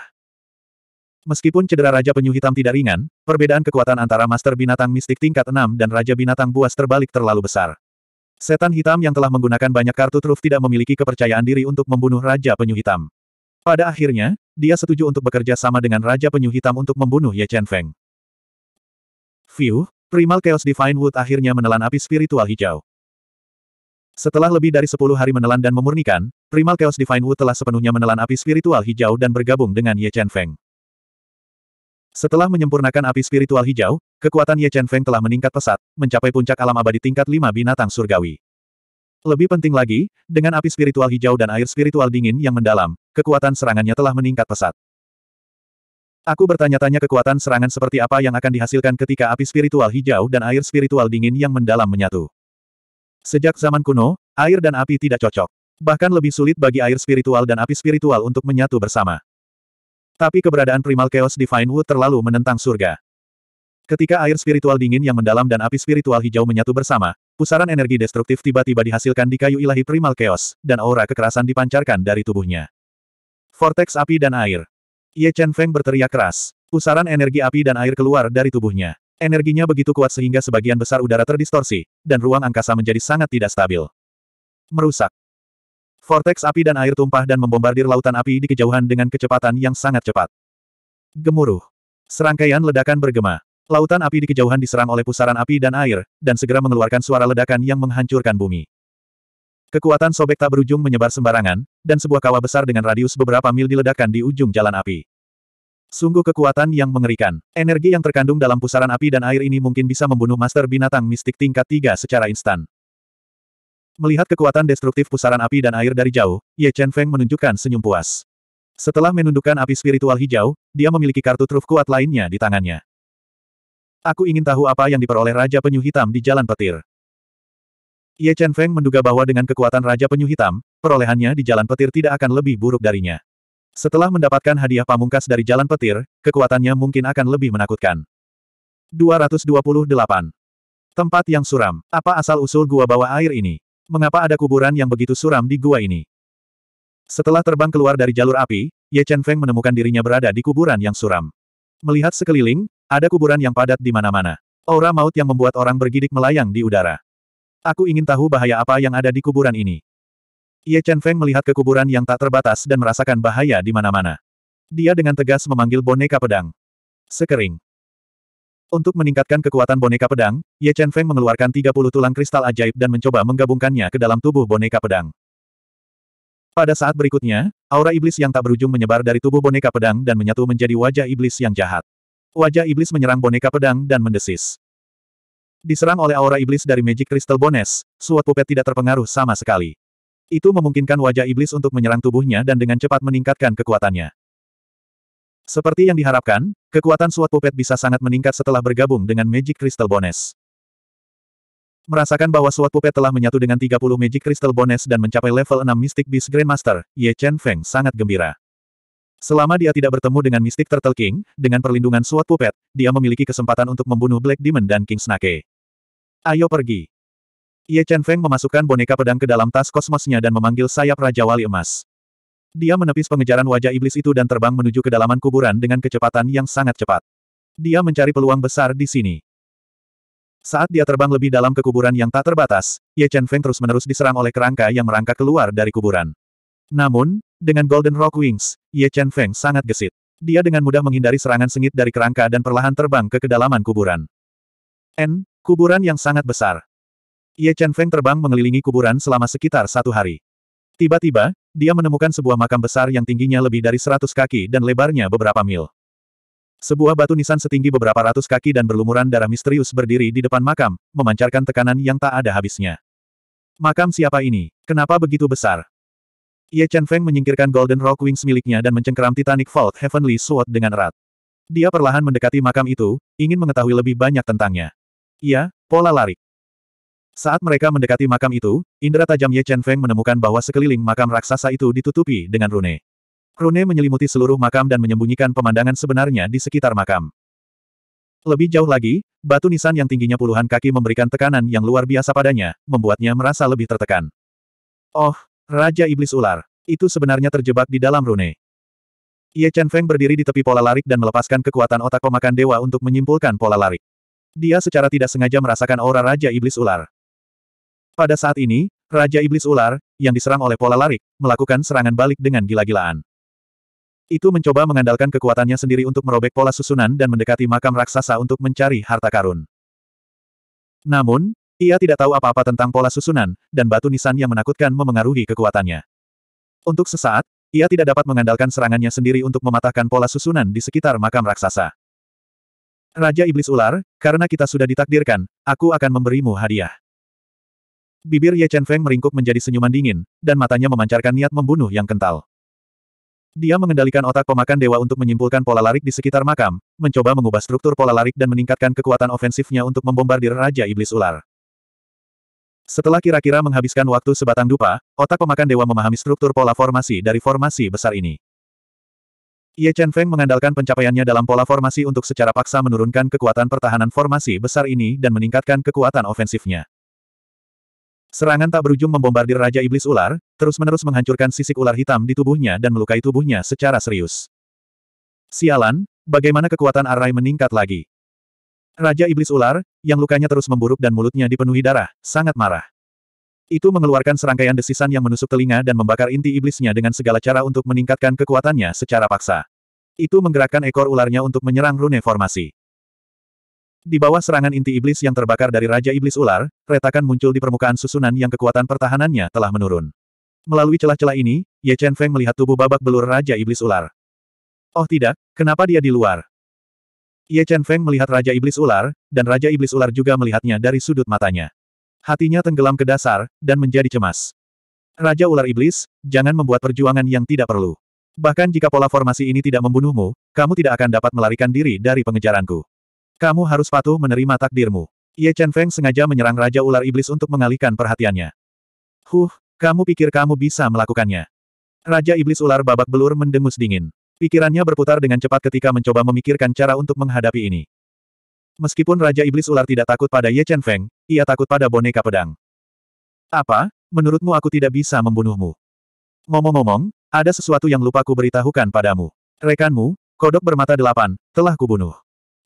S1: Meskipun cedera Raja Penyu Hitam tidak ringan, perbedaan kekuatan antara Master Binatang Mistik tingkat 6 dan Raja Binatang Buas terbalik terlalu besar. Setan hitam yang telah menggunakan banyak kartu truf tidak memiliki kepercayaan diri untuk membunuh Raja Penyu Hitam. Pada akhirnya, dia setuju untuk bekerja sama dengan Raja Penyu Hitam untuk membunuh Ye Chen Feng. View, Primal Chaos Divine Wood akhirnya menelan api spiritual hijau. Setelah lebih dari 10 hari menelan dan memurnikan, Primal Chaos Divine Wood telah sepenuhnya menelan api spiritual hijau dan bergabung dengan Ye Chen Feng. Setelah menyempurnakan api spiritual hijau, kekuatan Ye Chen Feng telah meningkat pesat, mencapai puncak alam abadi tingkat lima binatang surgawi. Lebih penting lagi, dengan api spiritual hijau dan air spiritual dingin yang mendalam, kekuatan serangannya telah meningkat pesat. Aku bertanya-tanya kekuatan serangan seperti apa yang akan dihasilkan ketika api spiritual hijau dan air spiritual dingin yang mendalam menyatu. Sejak zaman kuno, air dan api tidak cocok. Bahkan lebih sulit bagi air spiritual dan api spiritual untuk menyatu bersama. Tapi keberadaan primal chaos di Fine Wood terlalu menentang surga. Ketika air spiritual dingin yang mendalam dan api spiritual hijau menyatu bersama, pusaran energi destruktif tiba-tiba dihasilkan di kayu ilahi primal chaos, dan aura kekerasan dipancarkan dari tubuhnya. Vortex api dan air. Ye Chen Feng berteriak keras. Pusaran energi api dan air keluar dari tubuhnya. Energinya begitu kuat sehingga sebagian besar udara terdistorsi, dan ruang angkasa menjadi sangat tidak stabil. Merusak. Vortex api dan air tumpah dan membombardir lautan api di kejauhan dengan kecepatan yang sangat cepat. Gemuruh. Serangkaian ledakan bergema. Lautan api di kejauhan diserang oleh pusaran api dan air, dan segera mengeluarkan suara ledakan yang menghancurkan bumi. Kekuatan sobek tak berujung menyebar sembarangan, dan sebuah kawah besar dengan radius beberapa mil diledakkan di ujung jalan api. Sungguh kekuatan yang mengerikan. Energi yang terkandung dalam pusaran api dan air ini mungkin bisa membunuh master binatang mistik tingkat 3 secara instan. Melihat kekuatan destruktif pusaran api dan air dari jauh, Ye Chen Feng menunjukkan senyum puas. Setelah menundukkan api spiritual hijau, dia memiliki kartu truf kuat lainnya di tangannya. Aku ingin tahu apa yang diperoleh Raja Penyu Hitam di Jalan Petir. Ye Chen Feng menduga bahwa dengan kekuatan Raja Penyu Hitam, perolehannya di Jalan Petir tidak akan lebih buruk darinya. Setelah mendapatkan hadiah pamungkas dari Jalan Petir, kekuatannya mungkin akan lebih menakutkan. 228. Tempat yang suram. Apa asal-usul gua bawah air ini? Mengapa ada kuburan yang begitu suram di gua ini? Setelah terbang keluar dari jalur api, Ye Chen Feng menemukan dirinya berada di kuburan yang suram. Melihat sekeliling, ada kuburan yang padat di mana-mana. Aura maut yang membuat orang bergidik melayang di udara. Aku ingin tahu bahaya apa yang ada di kuburan ini. Ye Chen Feng melihat ke kuburan yang tak terbatas dan merasakan bahaya di mana-mana. Dia dengan tegas memanggil boneka pedang. Sekering. Untuk meningkatkan kekuatan boneka pedang, Ye Chen Feng mengeluarkan 30 tulang kristal ajaib dan mencoba menggabungkannya ke dalam tubuh boneka pedang. Pada saat berikutnya, aura iblis yang tak berujung menyebar dari tubuh boneka pedang dan menyatu menjadi wajah iblis yang jahat. Wajah iblis menyerang boneka pedang dan mendesis. Diserang oleh aura iblis dari Magic Crystal Bones, Suat Pupet tidak terpengaruh sama sekali. Itu memungkinkan wajah iblis untuk menyerang tubuhnya dan dengan cepat meningkatkan kekuatannya. Seperti yang diharapkan, kekuatan suat Puppet bisa sangat meningkat setelah bergabung dengan Magic Crystal Bones. Merasakan bahwa suat Puppet telah menyatu dengan 30 Magic Crystal Bones dan mencapai level 6 Mystic Beast Grandmaster, Ye Chen Feng sangat gembira. Selama dia tidak bertemu dengan Mystic Turtle King, dengan perlindungan suat Puppet, dia memiliki kesempatan untuk membunuh Black Demon dan King Snake. Ayo pergi. Ye Chen Feng memasukkan boneka pedang ke dalam tas kosmosnya dan memanggil sayap Raja Wali Emas. Dia menepis pengejaran wajah iblis itu dan terbang menuju kedalaman kuburan dengan kecepatan yang sangat cepat. Dia mencari peluang besar di sini. Saat dia terbang lebih dalam ke kuburan yang tak terbatas, Ye Chen Feng terus-menerus diserang oleh kerangka yang merangkak keluar dari kuburan. Namun, dengan Golden Rock Wings, Ye Chen Feng sangat gesit. Dia dengan mudah menghindari serangan sengit dari kerangka dan perlahan terbang ke kedalaman kuburan. N, kuburan yang sangat besar. Ye Chen Feng terbang mengelilingi kuburan selama sekitar satu hari. Tiba-tiba, dia menemukan sebuah makam besar yang tingginya lebih dari seratus kaki dan lebarnya beberapa mil. Sebuah batu nisan setinggi beberapa ratus kaki dan berlumuran darah misterius berdiri di depan makam, memancarkan tekanan yang tak ada habisnya. Makam siapa ini? Kenapa begitu besar? Ye Chen Feng menyingkirkan Golden Rock Wings miliknya dan mencengkeram Titanic Vault Heavenly Sword dengan erat. Dia perlahan mendekati makam itu, ingin mengetahui lebih banyak tentangnya. Ya, pola larik. Saat mereka mendekati makam itu, indera tajam Ye Chen Feng menemukan bahwa sekeliling makam raksasa itu ditutupi dengan rune. Rune menyelimuti seluruh makam dan menyembunyikan pemandangan sebenarnya di sekitar makam. Lebih jauh lagi, batu nisan yang tingginya puluhan kaki memberikan tekanan yang luar biasa padanya, membuatnya merasa lebih tertekan. Oh, Raja Iblis Ular, itu sebenarnya terjebak di dalam rune. Ye Chen Feng berdiri di tepi pola larik dan melepaskan kekuatan otak pemakan dewa untuk menyimpulkan pola larik. Dia secara tidak sengaja merasakan aura Raja Iblis Ular. Pada saat ini, Raja Iblis Ular, yang diserang oleh pola larik, melakukan serangan balik dengan gila-gilaan. Itu mencoba mengandalkan kekuatannya sendiri untuk merobek pola susunan dan mendekati makam raksasa untuk mencari harta karun. Namun, ia tidak tahu apa-apa tentang pola susunan, dan batu nisan yang menakutkan memengaruhi kekuatannya. Untuk sesaat, ia tidak dapat mengandalkan serangannya sendiri untuk mematahkan pola susunan di sekitar makam raksasa. Raja Iblis Ular, karena kita sudah ditakdirkan, aku akan memberimu hadiah. Bibir Ye Chen Feng meringkuk menjadi senyuman dingin, dan matanya memancarkan niat membunuh yang kental. Dia mengendalikan otak pemakan dewa untuk menyimpulkan pola larik di sekitar makam, mencoba mengubah struktur pola larik dan meningkatkan kekuatan ofensifnya untuk membombardir Raja Iblis Ular. Setelah kira-kira menghabiskan waktu sebatang dupa, otak pemakan dewa memahami struktur pola formasi dari formasi besar ini. Ye Chen Feng mengandalkan pencapaiannya dalam pola formasi untuk secara paksa menurunkan kekuatan pertahanan formasi besar ini dan meningkatkan kekuatan ofensifnya. Serangan tak berujung membombardir Raja Iblis Ular, terus-menerus menghancurkan sisik ular hitam di tubuhnya dan melukai tubuhnya secara serius. Sialan, bagaimana kekuatan Arai meningkat lagi? Raja Iblis Ular, yang lukanya terus memburuk dan mulutnya dipenuhi darah, sangat marah. Itu mengeluarkan serangkaian desisan yang menusuk telinga dan membakar inti iblisnya dengan segala cara untuk meningkatkan kekuatannya secara paksa. Itu menggerakkan ekor ularnya untuk menyerang rune formasi. Di bawah serangan inti iblis yang terbakar dari Raja Iblis Ular, retakan muncul di permukaan susunan yang kekuatan pertahanannya telah menurun. Melalui celah-celah ini, Ye Chen Feng melihat tubuh babak belur Raja Iblis Ular. Oh tidak, kenapa dia di luar? Ye Chen Feng melihat Raja Iblis Ular, dan Raja Iblis Ular juga melihatnya dari sudut matanya. Hatinya tenggelam ke dasar, dan menjadi cemas. Raja Ular Iblis, jangan membuat perjuangan yang tidak perlu. Bahkan jika pola formasi ini tidak membunuhmu, kamu tidak akan dapat melarikan diri dari pengejaranku. Kamu harus patuh menerima takdirmu. Ye Chen Feng sengaja menyerang Raja Ular Iblis untuk mengalihkan perhatiannya. Huh, kamu pikir kamu bisa melakukannya. Raja Iblis Ular babak belur mendengus dingin. Pikirannya berputar dengan cepat ketika mencoba memikirkan cara untuk menghadapi ini. Meskipun Raja Iblis Ular tidak takut pada Ye Chen Feng, ia takut pada boneka pedang. Apa? Menurutmu aku tidak bisa membunuhmu? Ngomong-ngomong, ada sesuatu yang lupa ku beritahukan padamu. Rekanmu, kodok bermata delapan, telah kubunuh.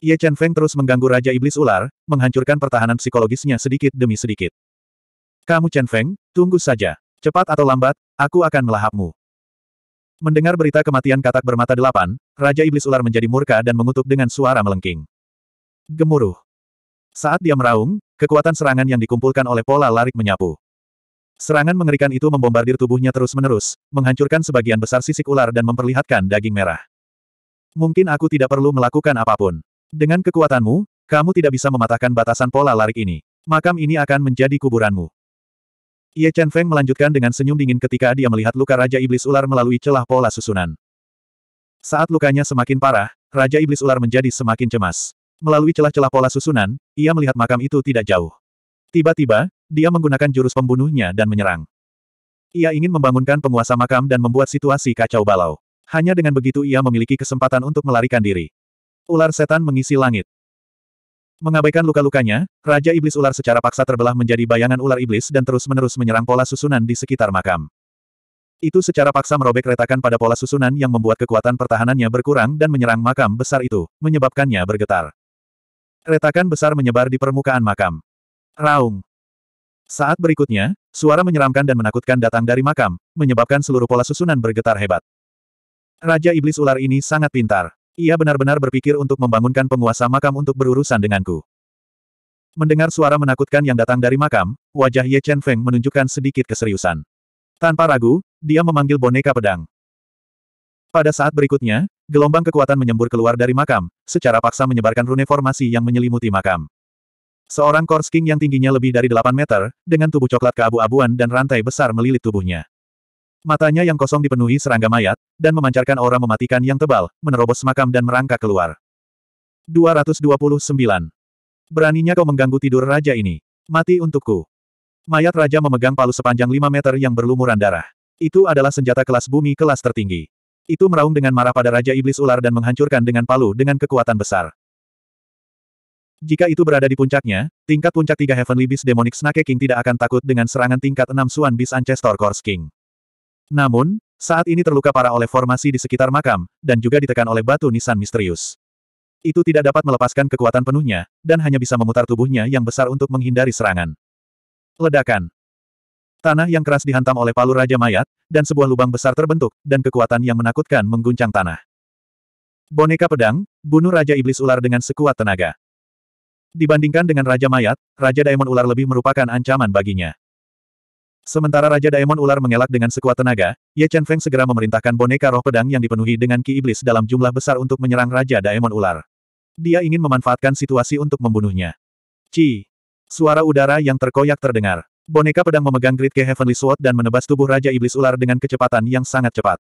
S1: Ye Chen Feng terus mengganggu Raja Iblis Ular, menghancurkan pertahanan psikologisnya sedikit demi sedikit. Kamu Chen Feng, tunggu saja. Cepat atau lambat, aku akan melahapmu. Mendengar berita kematian katak bermata delapan, Raja Iblis Ular menjadi murka dan mengutuk dengan suara melengking. Gemuruh. Saat dia meraung, kekuatan serangan yang dikumpulkan oleh pola larik menyapu. Serangan mengerikan itu membombardir tubuhnya terus-menerus, menghancurkan sebagian besar sisik ular dan memperlihatkan daging merah. Mungkin aku tidak perlu melakukan apapun. Dengan kekuatanmu, kamu tidak bisa mematahkan batasan pola larik ini. Makam ini akan menjadi kuburanmu. Ye Chen Feng melanjutkan dengan senyum dingin ketika dia melihat luka Raja Iblis Ular melalui celah pola susunan. Saat lukanya semakin parah, Raja Iblis Ular menjadi semakin cemas. Melalui celah-celah pola susunan, ia melihat makam itu tidak jauh. Tiba-tiba, dia menggunakan jurus pembunuhnya dan menyerang. Ia ingin membangunkan penguasa makam dan membuat situasi kacau balau. Hanya dengan begitu ia memiliki kesempatan untuk melarikan diri. Ular setan mengisi langit. Mengabaikan luka-lukanya, Raja Iblis Ular secara paksa terbelah menjadi bayangan ular iblis dan terus-menerus menyerang pola susunan di sekitar makam. Itu secara paksa merobek retakan pada pola susunan yang membuat kekuatan pertahanannya berkurang dan menyerang makam besar itu, menyebabkannya bergetar. Retakan besar menyebar di permukaan makam. Raung. Saat berikutnya, suara menyeramkan dan menakutkan datang dari makam, menyebabkan seluruh pola susunan bergetar hebat. Raja Iblis Ular ini sangat pintar. Ia benar-benar berpikir untuk membangunkan penguasa makam untuk berurusan denganku. Mendengar suara menakutkan yang datang dari makam, wajah Ye Chen Feng menunjukkan sedikit keseriusan. Tanpa ragu, dia memanggil boneka pedang. Pada saat berikutnya, gelombang kekuatan menyembur keluar dari makam, secara paksa menyebarkan rune formasi yang menyelimuti makam. Seorang Korsking King yang tingginya lebih dari 8 meter, dengan tubuh coklat keabu-abuan dan rantai besar melilit tubuhnya. Matanya yang kosong dipenuhi serangga mayat, dan memancarkan aura mematikan yang tebal, menerobos makam dan merangkak keluar. 229. Beraninya kau mengganggu tidur raja ini. Mati untukku. Mayat raja memegang palu sepanjang 5 meter yang berlumuran darah. Itu adalah senjata kelas bumi kelas tertinggi. Itu meraung dengan marah pada Raja Iblis Ular dan menghancurkan dengan palu dengan kekuatan besar. Jika itu berada di puncaknya, tingkat puncak tiga Heavenly Beast Demonic Snake King tidak akan takut dengan serangan tingkat enam Swan Beast Ancestor Corse King. Namun, saat ini terluka parah oleh formasi di sekitar makam, dan juga ditekan oleh batu nisan misterius. Itu tidak dapat melepaskan kekuatan penuhnya, dan hanya bisa memutar tubuhnya yang besar untuk menghindari serangan. Ledakan. Tanah yang keras dihantam oleh palu Raja Mayat, dan sebuah lubang besar terbentuk, dan kekuatan yang menakutkan mengguncang tanah. Boneka pedang, bunuh Raja Iblis Ular dengan sekuat tenaga. Dibandingkan dengan Raja Mayat, Raja Daemon Ular lebih merupakan ancaman baginya. Sementara Raja Daemon Ular mengelak dengan sekuat tenaga, Ye Chen Feng segera memerintahkan boneka roh pedang yang dipenuhi dengan ki iblis dalam jumlah besar untuk menyerang Raja Daemon Ular. Dia ingin memanfaatkan situasi untuk membunuhnya. Ci! Suara udara yang terkoyak terdengar. Boneka pedang memegang Grid Ke Heavenly Sword dan menebas tubuh Raja Iblis Ular dengan kecepatan yang sangat cepat.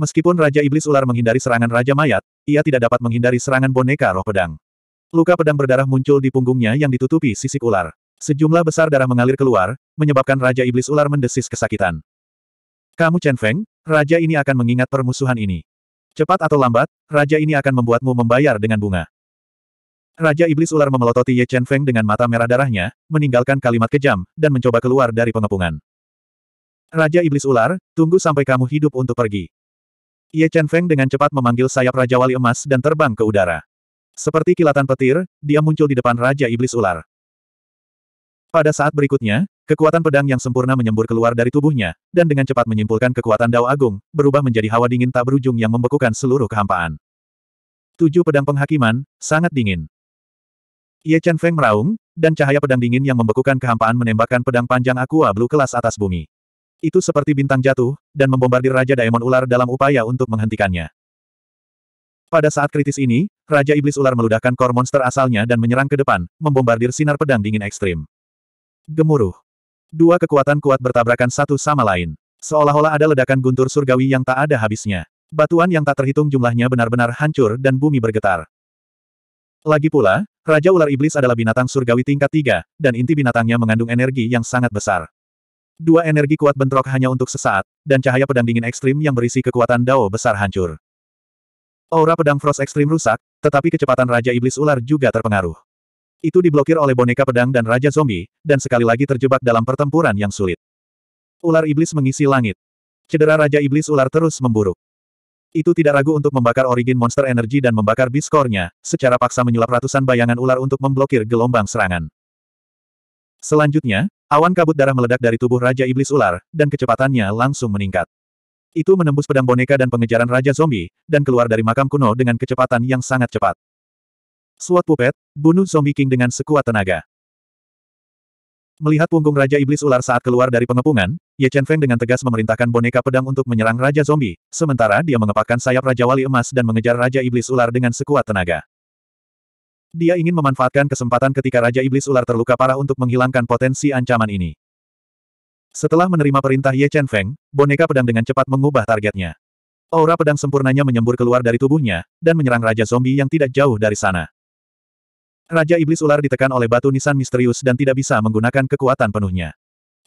S1: Meskipun Raja Iblis Ular menghindari serangan Raja Mayat, ia tidak dapat menghindari serangan boneka roh pedang. Luka pedang berdarah muncul di punggungnya yang ditutupi sisik ular. Sejumlah besar darah mengalir keluar, menyebabkan Raja Iblis Ular mendesis kesakitan. Kamu Chen Feng, raja ini akan mengingat permusuhan ini. Cepat atau lambat, raja ini akan membuatmu membayar dengan bunga. Raja Iblis Ular memelototi Ye Chen Feng dengan mata merah darahnya, meninggalkan kalimat kejam, dan mencoba keluar dari pengepungan. Raja Iblis Ular, tunggu sampai kamu hidup untuk pergi. Ye Chen Feng dengan cepat memanggil sayap Raja Wali Emas dan terbang ke udara. Seperti kilatan petir, dia muncul di depan Raja Iblis Ular. Pada saat berikutnya, kekuatan pedang yang sempurna menyembur keluar dari tubuhnya, dan dengan cepat menyimpulkan kekuatan Dao Agung, berubah menjadi hawa dingin tak berujung yang membekukan seluruh kehampaan. Tujuh pedang penghakiman, sangat dingin. Ye Chen Feng meraung, dan cahaya pedang dingin yang membekukan kehampaan menembakkan pedang panjang Aqua Blue kelas atas bumi. Itu seperti bintang jatuh, dan membombardir Raja Daemon Ular dalam upaya untuk menghentikannya. Pada saat kritis ini, Raja Iblis Ular meludahkan kor monster asalnya dan menyerang ke depan, membombardir sinar pedang dingin ekstrim. Gemuruh. Dua kekuatan kuat bertabrakan satu sama lain. Seolah-olah ada ledakan guntur surgawi yang tak ada habisnya. Batuan yang tak terhitung jumlahnya benar-benar hancur dan bumi bergetar. Lagi pula, Raja Ular Iblis adalah binatang surgawi tingkat tiga, dan inti binatangnya mengandung energi yang sangat besar. Dua energi kuat bentrok hanya untuk sesaat, dan cahaya pedang dingin ekstrim yang berisi kekuatan dao besar hancur. Aura pedang Frost ekstrim rusak, tetapi kecepatan Raja Iblis Ular juga terpengaruh. Itu diblokir oleh boneka pedang dan Raja Zombie, dan sekali lagi terjebak dalam pertempuran yang sulit. Ular iblis mengisi langit. Cedera Raja Iblis ular terus memburuk. Itu tidak ragu untuk membakar origin monster energi dan membakar biskornya, secara paksa menyulap ratusan bayangan ular untuk memblokir gelombang serangan. Selanjutnya, awan kabut darah meledak dari tubuh Raja Iblis ular, dan kecepatannya langsung meningkat. Itu menembus pedang boneka dan pengejaran Raja Zombie, dan keluar dari makam kuno dengan kecepatan yang sangat cepat. Suat pupet, bunuh zombie king dengan sekuat tenaga. Melihat punggung Raja Iblis Ular saat keluar dari pengepungan, Ye Chen Feng dengan tegas memerintahkan boneka pedang untuk menyerang Raja Zombie, sementara dia mengepakkan sayap Raja Wali Emas dan mengejar Raja Iblis Ular dengan sekuat tenaga. Dia ingin memanfaatkan kesempatan ketika Raja Iblis Ular terluka parah untuk menghilangkan potensi ancaman ini. Setelah menerima perintah Ye Chen Feng, boneka pedang dengan cepat mengubah targetnya. Aura pedang sempurnanya menyembur keluar dari tubuhnya, dan menyerang Raja Zombie yang tidak jauh dari sana. Raja Iblis Ular ditekan oleh batu nisan misterius dan tidak bisa menggunakan kekuatan penuhnya.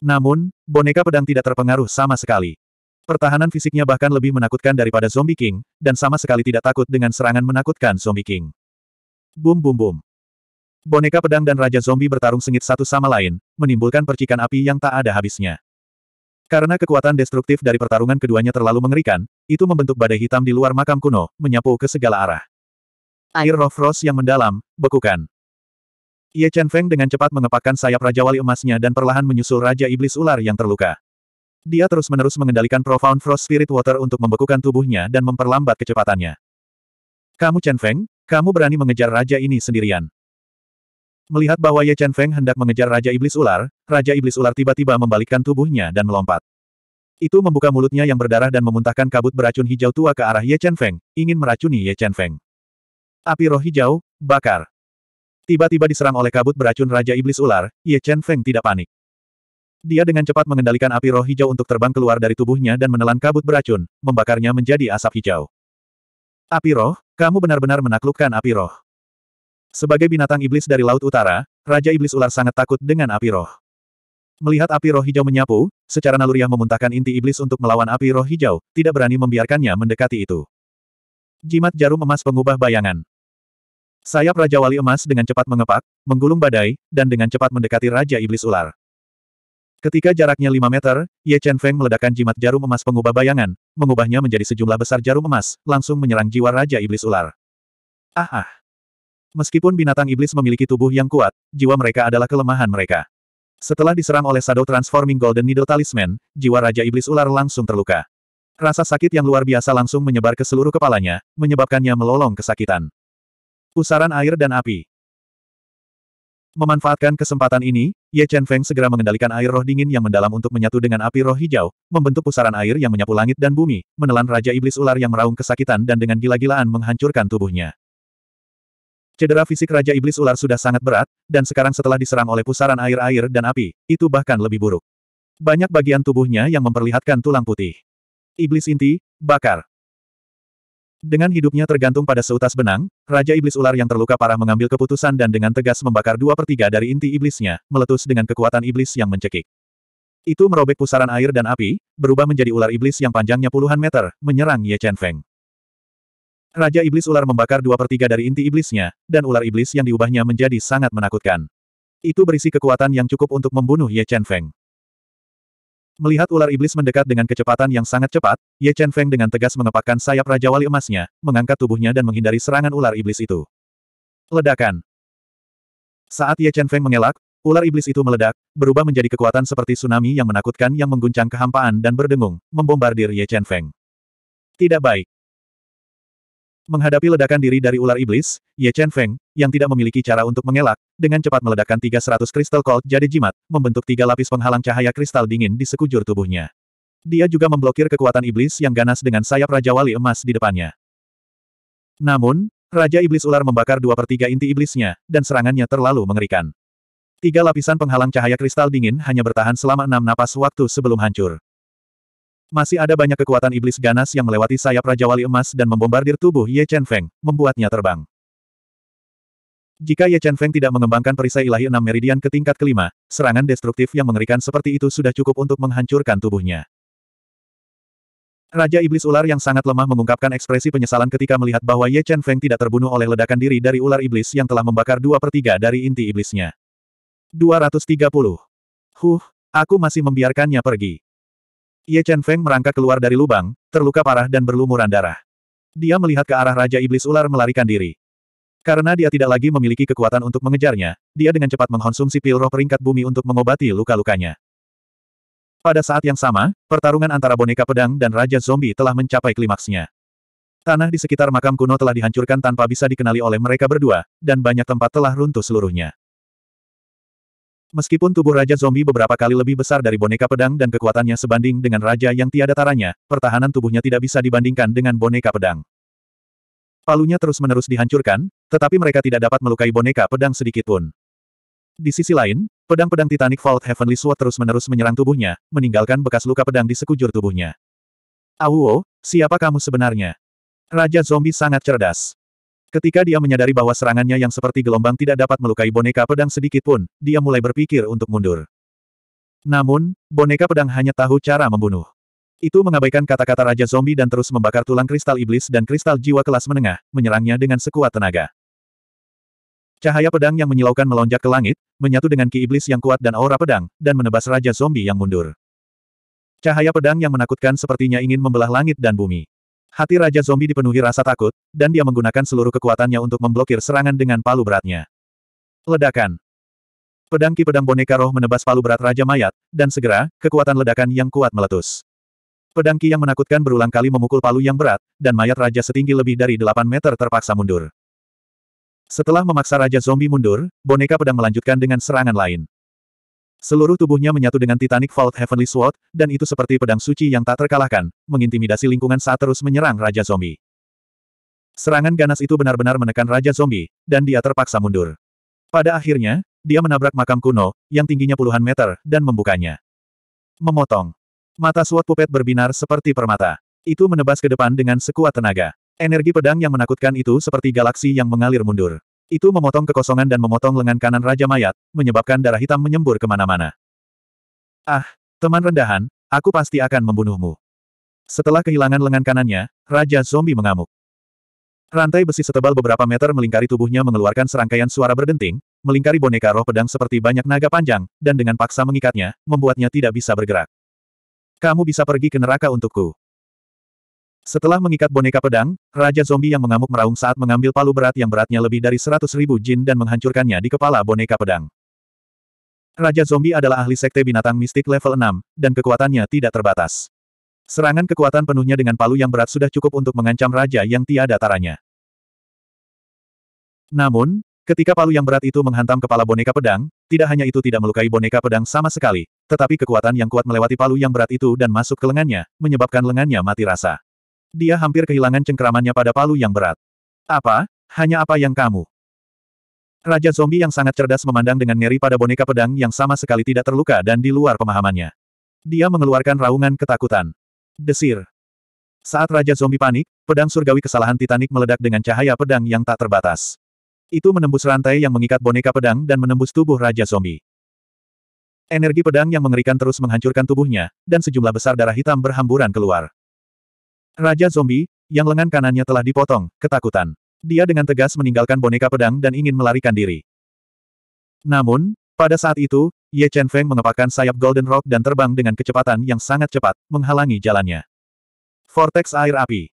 S1: Namun, boneka pedang tidak terpengaruh sama sekali. Pertahanan fisiknya bahkan lebih menakutkan daripada Zombie King, dan sama sekali tidak takut dengan serangan menakutkan Zombie King. Bum bum bum. Boneka pedang dan Raja Zombie bertarung sengit satu sama lain, menimbulkan percikan api yang tak ada habisnya. Karena kekuatan destruktif dari pertarungan keduanya terlalu mengerikan, itu membentuk badai hitam di luar makam kuno, menyapu ke segala arah. Air roh frost yang mendalam, bekukan. Ye Chen Feng dengan cepat mengepakkan sayap Raja Wali emasnya dan perlahan menyusul Raja Iblis Ular yang terluka. Dia terus-menerus mengendalikan Profound Frost Spirit Water untuk membekukan tubuhnya dan memperlambat kecepatannya. Kamu Chen Feng, kamu berani mengejar Raja ini sendirian. Melihat bahwa Ye Chen Feng hendak mengejar Raja Iblis Ular, Raja Iblis Ular tiba-tiba membalikkan tubuhnya dan melompat. Itu membuka mulutnya yang berdarah dan memuntahkan kabut beracun hijau tua ke arah Ye Chen Feng, ingin meracuni Ye Chen Feng. Api roh hijau, bakar. Tiba-tiba diserang oleh kabut beracun Raja Iblis Ular, Ye Chen Feng tidak panik. Dia dengan cepat mengendalikan api roh hijau untuk terbang keluar dari tubuhnya dan menelan kabut beracun, membakarnya menjadi asap hijau. Api roh, kamu benar-benar menaklukkan api roh. Sebagai binatang iblis dari Laut Utara, Raja Iblis Ular sangat takut dengan api roh. Melihat api roh hijau menyapu, secara naluriah memuntahkan inti iblis untuk melawan api roh hijau, tidak berani membiarkannya mendekati itu. Jimat jarum emas pengubah bayangan. Sayap Raja Wali Emas dengan cepat mengepak, menggulung badai, dan dengan cepat mendekati Raja Iblis Ular. Ketika jaraknya 5 meter, Ye Chen Feng meledakkan jimat jarum emas pengubah bayangan, mengubahnya menjadi sejumlah besar jarum emas, langsung menyerang jiwa Raja Iblis Ular. Ah ah! Meskipun binatang iblis memiliki tubuh yang kuat, jiwa mereka adalah kelemahan mereka. Setelah diserang oleh Shadow Transforming Golden Needle Talisman, jiwa Raja Iblis Ular langsung terluka. Rasa sakit yang luar biasa langsung menyebar ke seluruh kepalanya, menyebabkannya melolong kesakitan. Pusaran air dan api. Memanfaatkan kesempatan ini, Ye Chen Feng segera mengendalikan air roh dingin yang mendalam untuk menyatu dengan api roh hijau, membentuk pusaran air yang menyapu langit dan bumi, menelan Raja Iblis Ular yang meraung kesakitan dan dengan gila-gilaan menghancurkan tubuhnya. Cedera fisik Raja Iblis Ular sudah sangat berat, dan sekarang setelah diserang oleh pusaran air-air dan api, itu bahkan lebih buruk. Banyak bagian tubuhnya yang memperlihatkan tulang putih. Iblis inti, bakar. Dengan hidupnya tergantung pada seutas benang, Raja Iblis Ular yang terluka parah mengambil keputusan dan dengan tegas membakar dua per tiga dari inti iblisnya, meletus dengan kekuatan iblis yang mencekik. Itu merobek pusaran air dan api, berubah menjadi ular iblis yang panjangnya puluhan meter, menyerang Ye Chen Feng. Raja Iblis Ular membakar dua per tiga dari inti iblisnya, dan ular iblis yang diubahnya menjadi sangat menakutkan. Itu berisi kekuatan yang cukup untuk membunuh Ye Chen Feng. Melihat ular iblis mendekat dengan kecepatan yang sangat cepat, Ye Chen Feng dengan tegas mengepakkan sayap Raja Wali emasnya, mengangkat tubuhnya dan menghindari serangan ular iblis itu. Ledakan Saat Ye Chen Feng mengelak, ular iblis itu meledak, berubah menjadi kekuatan seperti tsunami yang menakutkan yang mengguncang kehampaan dan berdengung, membombardir Ye Chen Feng. Tidak baik. Menghadapi ledakan diri dari ular iblis, Ye Chen Feng, yang tidak memiliki cara untuk mengelak, dengan cepat meledakkan 300 kristal cold jadi jimat, membentuk tiga lapis penghalang cahaya kristal dingin di sekujur tubuhnya. Dia juga memblokir kekuatan iblis yang ganas dengan sayap Raja Wali Emas di depannya. Namun, Raja Iblis Ular membakar dua per tiga inti iblisnya, dan serangannya terlalu mengerikan. Tiga lapisan penghalang cahaya kristal dingin hanya bertahan selama enam napas waktu sebelum hancur. Masih ada banyak kekuatan iblis ganas yang melewati sayap Raja Wali Emas dan membombardir tubuh Ye Chen Feng, membuatnya terbang. Jika Ye Chen Feng tidak mengembangkan perisai ilahi enam meridian ke tingkat kelima, serangan destruktif yang mengerikan seperti itu sudah cukup untuk menghancurkan tubuhnya. Raja Iblis Ular yang sangat lemah mengungkapkan ekspresi penyesalan ketika melihat bahwa Ye Chen Feng tidak terbunuh oleh ledakan diri dari ular iblis yang telah membakar dua per tiga dari inti iblisnya. 230. Huh, aku masih membiarkannya pergi. Ye Chen Feng merangkak keluar dari lubang, terluka parah dan berlumuran darah. Dia melihat ke arah Raja Iblis Ular melarikan diri. Karena dia tidak lagi memiliki kekuatan untuk mengejarnya, dia dengan cepat mengkonsumsi pil roh peringkat bumi untuk mengobati luka-lukanya. Pada saat yang sama, pertarungan antara boneka pedang dan Raja Zombie telah mencapai klimaksnya. Tanah di sekitar makam kuno telah dihancurkan tanpa bisa dikenali oleh mereka berdua, dan banyak tempat telah runtuh seluruhnya. Meskipun tubuh Raja Zombie beberapa kali lebih besar dari boneka pedang dan kekuatannya sebanding dengan Raja yang tiada taranya, pertahanan tubuhnya tidak bisa dibandingkan dengan boneka pedang. Palunya terus-menerus dihancurkan, tetapi mereka tidak dapat melukai boneka pedang sedikit pun. Di sisi lain, pedang-pedang Titanic Vault Heavenly Sword terus-menerus menyerang tubuhnya, meninggalkan bekas luka pedang di sekujur tubuhnya. Awo, siapa kamu sebenarnya? Raja Zombie sangat cerdas. Ketika dia menyadari bahwa serangannya yang seperti gelombang tidak dapat melukai boneka pedang sedikit pun, dia mulai berpikir untuk mundur. Namun, boneka pedang hanya tahu cara membunuh. Itu mengabaikan kata-kata Raja Zombie dan terus membakar tulang kristal iblis dan kristal jiwa kelas menengah, menyerangnya dengan sekuat tenaga. Cahaya pedang yang menyilaukan melonjak ke langit, menyatu dengan ki iblis yang kuat dan aura pedang, dan menebas Raja Zombie yang mundur. Cahaya pedang yang menakutkan sepertinya ingin membelah langit dan bumi. Hati Raja Zombie dipenuhi rasa takut, dan dia menggunakan seluruh kekuatannya untuk memblokir serangan dengan palu beratnya. Ledakan. Pedang ki pedang boneka roh menebas palu berat Raja Mayat, dan segera, kekuatan ledakan yang kuat meletus. Pedang ki yang menakutkan berulang kali memukul palu yang berat, dan mayat Raja setinggi lebih dari 8 meter terpaksa mundur. Setelah memaksa Raja Zombie mundur, boneka pedang melanjutkan dengan serangan lain. Seluruh tubuhnya menyatu dengan Titanic Vault Heavenly Sword, dan itu seperti pedang suci yang tak terkalahkan, mengintimidasi lingkungan saat terus menyerang Raja Zombie. Serangan ganas itu benar-benar menekan Raja Zombie, dan dia terpaksa mundur. Pada akhirnya, dia menabrak makam kuno, yang tingginya puluhan meter, dan membukanya. Memotong. Mata Sword Puppet berbinar seperti permata. Itu menebas ke depan dengan sekuat tenaga. Energi pedang yang menakutkan itu seperti galaksi yang mengalir mundur. Itu memotong kekosongan dan memotong lengan kanan Raja Mayat, menyebabkan darah hitam menyembur kemana-mana. Ah, teman rendahan, aku pasti akan membunuhmu. Setelah kehilangan lengan kanannya, Raja Zombie mengamuk. Rantai besi setebal beberapa meter melingkari tubuhnya mengeluarkan serangkaian suara berdenting, melingkari boneka roh pedang seperti banyak naga panjang, dan dengan paksa mengikatnya, membuatnya tidak bisa bergerak. Kamu bisa pergi ke neraka untukku. Setelah mengikat boneka pedang, Raja Zombie yang mengamuk meraung saat mengambil palu berat yang beratnya lebih dari seratus ribu jin dan menghancurkannya di kepala boneka pedang. Raja Zombie adalah ahli sekte binatang mistik level 6, dan kekuatannya tidak terbatas. Serangan kekuatan penuhnya dengan palu yang berat sudah cukup untuk mengancam raja yang tiada taranya. Namun, ketika palu yang berat itu menghantam kepala boneka pedang, tidak hanya itu tidak melukai boneka pedang sama sekali, tetapi kekuatan yang kuat melewati palu yang berat itu dan masuk ke lengannya, menyebabkan lengannya mati rasa. Dia hampir kehilangan cengkeramannya pada palu yang berat. Apa? Hanya apa yang kamu? Raja zombie yang sangat cerdas memandang dengan ngeri pada boneka pedang yang sama sekali tidak terluka dan di luar pemahamannya. Dia mengeluarkan raungan ketakutan. Desir. Saat Raja zombie panik, pedang surgawi kesalahan Titanic meledak dengan cahaya pedang yang tak terbatas. Itu menembus rantai yang mengikat boneka pedang dan menembus tubuh Raja zombie. Energi pedang yang mengerikan terus menghancurkan tubuhnya, dan sejumlah besar darah hitam berhamburan keluar. Raja zombie, yang lengan kanannya telah dipotong, ketakutan. Dia dengan tegas meninggalkan boneka pedang dan ingin melarikan diri. Namun, pada saat itu, Ye Chen Feng mengepakkan sayap Golden Rock dan terbang dengan kecepatan yang sangat cepat, menghalangi jalannya. Vortex air api.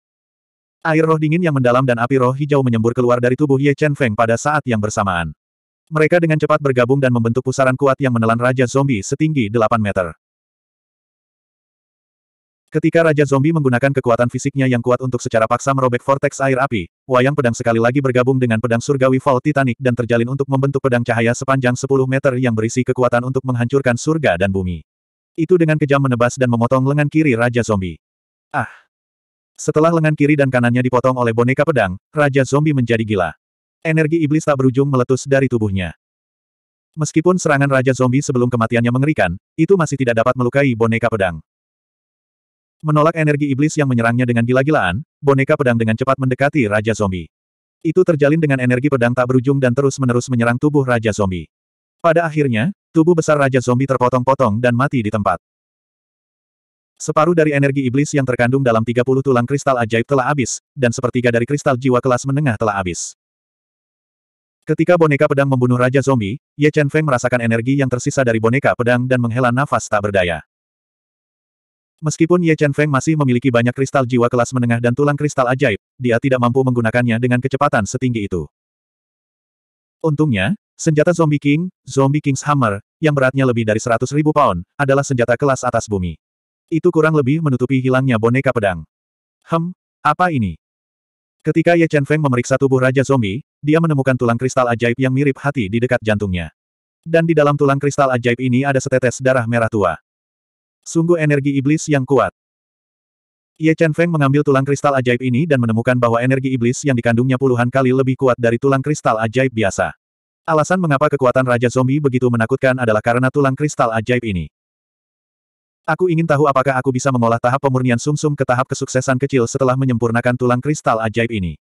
S1: Air roh dingin yang mendalam dan api roh hijau menyembur keluar dari tubuh Ye Chen Feng pada saat yang bersamaan. Mereka dengan cepat bergabung dan membentuk pusaran kuat yang menelan Raja Zombie setinggi 8 meter. Ketika Raja Zombie menggunakan kekuatan fisiknya yang kuat untuk secara paksa merobek vortex air api, wayang pedang sekali lagi bergabung dengan pedang surgawi Vault Titanic dan terjalin untuk membentuk pedang cahaya sepanjang 10 meter yang berisi kekuatan untuk menghancurkan surga dan bumi. Itu dengan kejam menebas dan memotong lengan kiri Raja Zombie. Ah! Setelah lengan kiri dan kanannya dipotong oleh boneka pedang, Raja Zombie menjadi gila. Energi iblis tak berujung meletus dari tubuhnya. Meskipun serangan Raja Zombie sebelum kematiannya mengerikan, itu masih tidak dapat melukai boneka pedang. Menolak energi iblis yang menyerangnya dengan gila-gilaan, boneka pedang dengan cepat mendekati Raja Zombie. Itu terjalin dengan energi pedang tak berujung dan terus-menerus menyerang tubuh Raja Zombie. Pada akhirnya, tubuh besar Raja Zombie terpotong-potong dan mati di tempat. Separuh dari energi iblis yang terkandung dalam 30 tulang kristal ajaib telah habis, dan sepertiga dari kristal jiwa kelas menengah telah habis. Ketika boneka pedang membunuh Raja Zombie, Ye Chen Feng merasakan energi yang tersisa dari boneka pedang dan menghela nafas tak berdaya. Meskipun Ye Chen Feng masih memiliki banyak kristal jiwa kelas menengah dan tulang kristal ajaib, dia tidak mampu menggunakannya dengan kecepatan setinggi itu. Untungnya, senjata Zombie King, Zombie King's Hammer, yang beratnya lebih dari 100 ribu pound, adalah senjata kelas atas bumi. Itu kurang lebih menutupi hilangnya boneka pedang. Hem, apa ini? Ketika Ye Chen Feng memeriksa tubuh Raja Zombie, dia menemukan tulang kristal ajaib yang mirip hati di dekat jantungnya. Dan di dalam tulang kristal ajaib ini ada setetes darah merah tua. Sungguh energi iblis yang kuat. Ye Chen Feng mengambil tulang kristal ajaib ini dan menemukan bahwa energi iblis yang dikandungnya puluhan kali lebih kuat dari tulang kristal ajaib biasa. Alasan mengapa kekuatan Raja Zombie begitu menakutkan adalah karena tulang kristal ajaib ini. Aku ingin tahu apakah aku bisa mengolah tahap pemurnian sumsum -sum ke tahap kesuksesan kecil setelah menyempurnakan tulang kristal ajaib ini.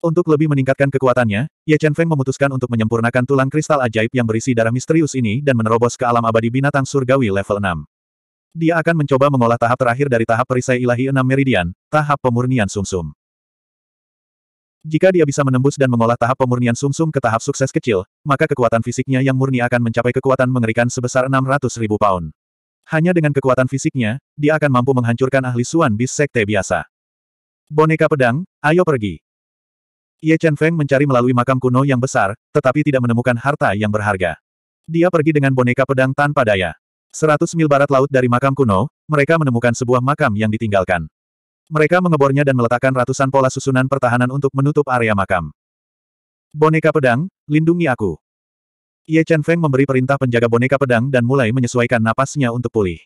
S1: Untuk lebih meningkatkan kekuatannya, Ye Chen Feng memutuskan untuk menyempurnakan tulang kristal ajaib yang berisi darah misterius ini dan menerobos ke alam abadi binatang surgawi level 6. Dia akan mencoba mengolah tahap terakhir dari tahap perisai ilahi 6 meridian, tahap pemurnian sumsum. Jika dia bisa menembus dan mengolah tahap pemurnian sumsum ke tahap sukses kecil, maka kekuatan fisiknya yang murni akan mencapai kekuatan mengerikan sebesar 600 ribu pound. Hanya dengan kekuatan fisiknya, dia akan mampu menghancurkan ahli Suan Bis Sekte biasa. Boneka pedang, ayo pergi. Ye Chen Feng mencari melalui makam kuno yang besar, tetapi tidak menemukan harta yang berharga. Dia pergi dengan boneka pedang tanpa daya. Seratus mil barat laut dari makam kuno, mereka menemukan sebuah makam yang ditinggalkan. Mereka mengebornya dan meletakkan ratusan pola susunan pertahanan untuk menutup area makam. Boneka pedang, lindungi aku. Ye Chen Feng memberi perintah penjaga boneka pedang dan mulai menyesuaikan napasnya untuk pulih.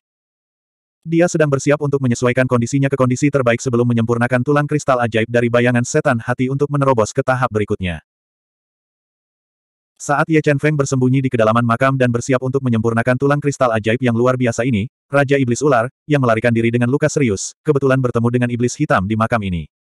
S1: Dia sedang bersiap untuk menyesuaikan kondisinya ke kondisi terbaik sebelum menyempurnakan tulang kristal ajaib dari bayangan setan hati untuk menerobos ke tahap berikutnya. Saat Ye Chen Feng bersembunyi di kedalaman makam dan bersiap untuk menyempurnakan tulang kristal ajaib yang luar biasa ini, Raja Iblis Ular, yang melarikan diri dengan luka serius, kebetulan bertemu dengan Iblis Hitam di makam ini.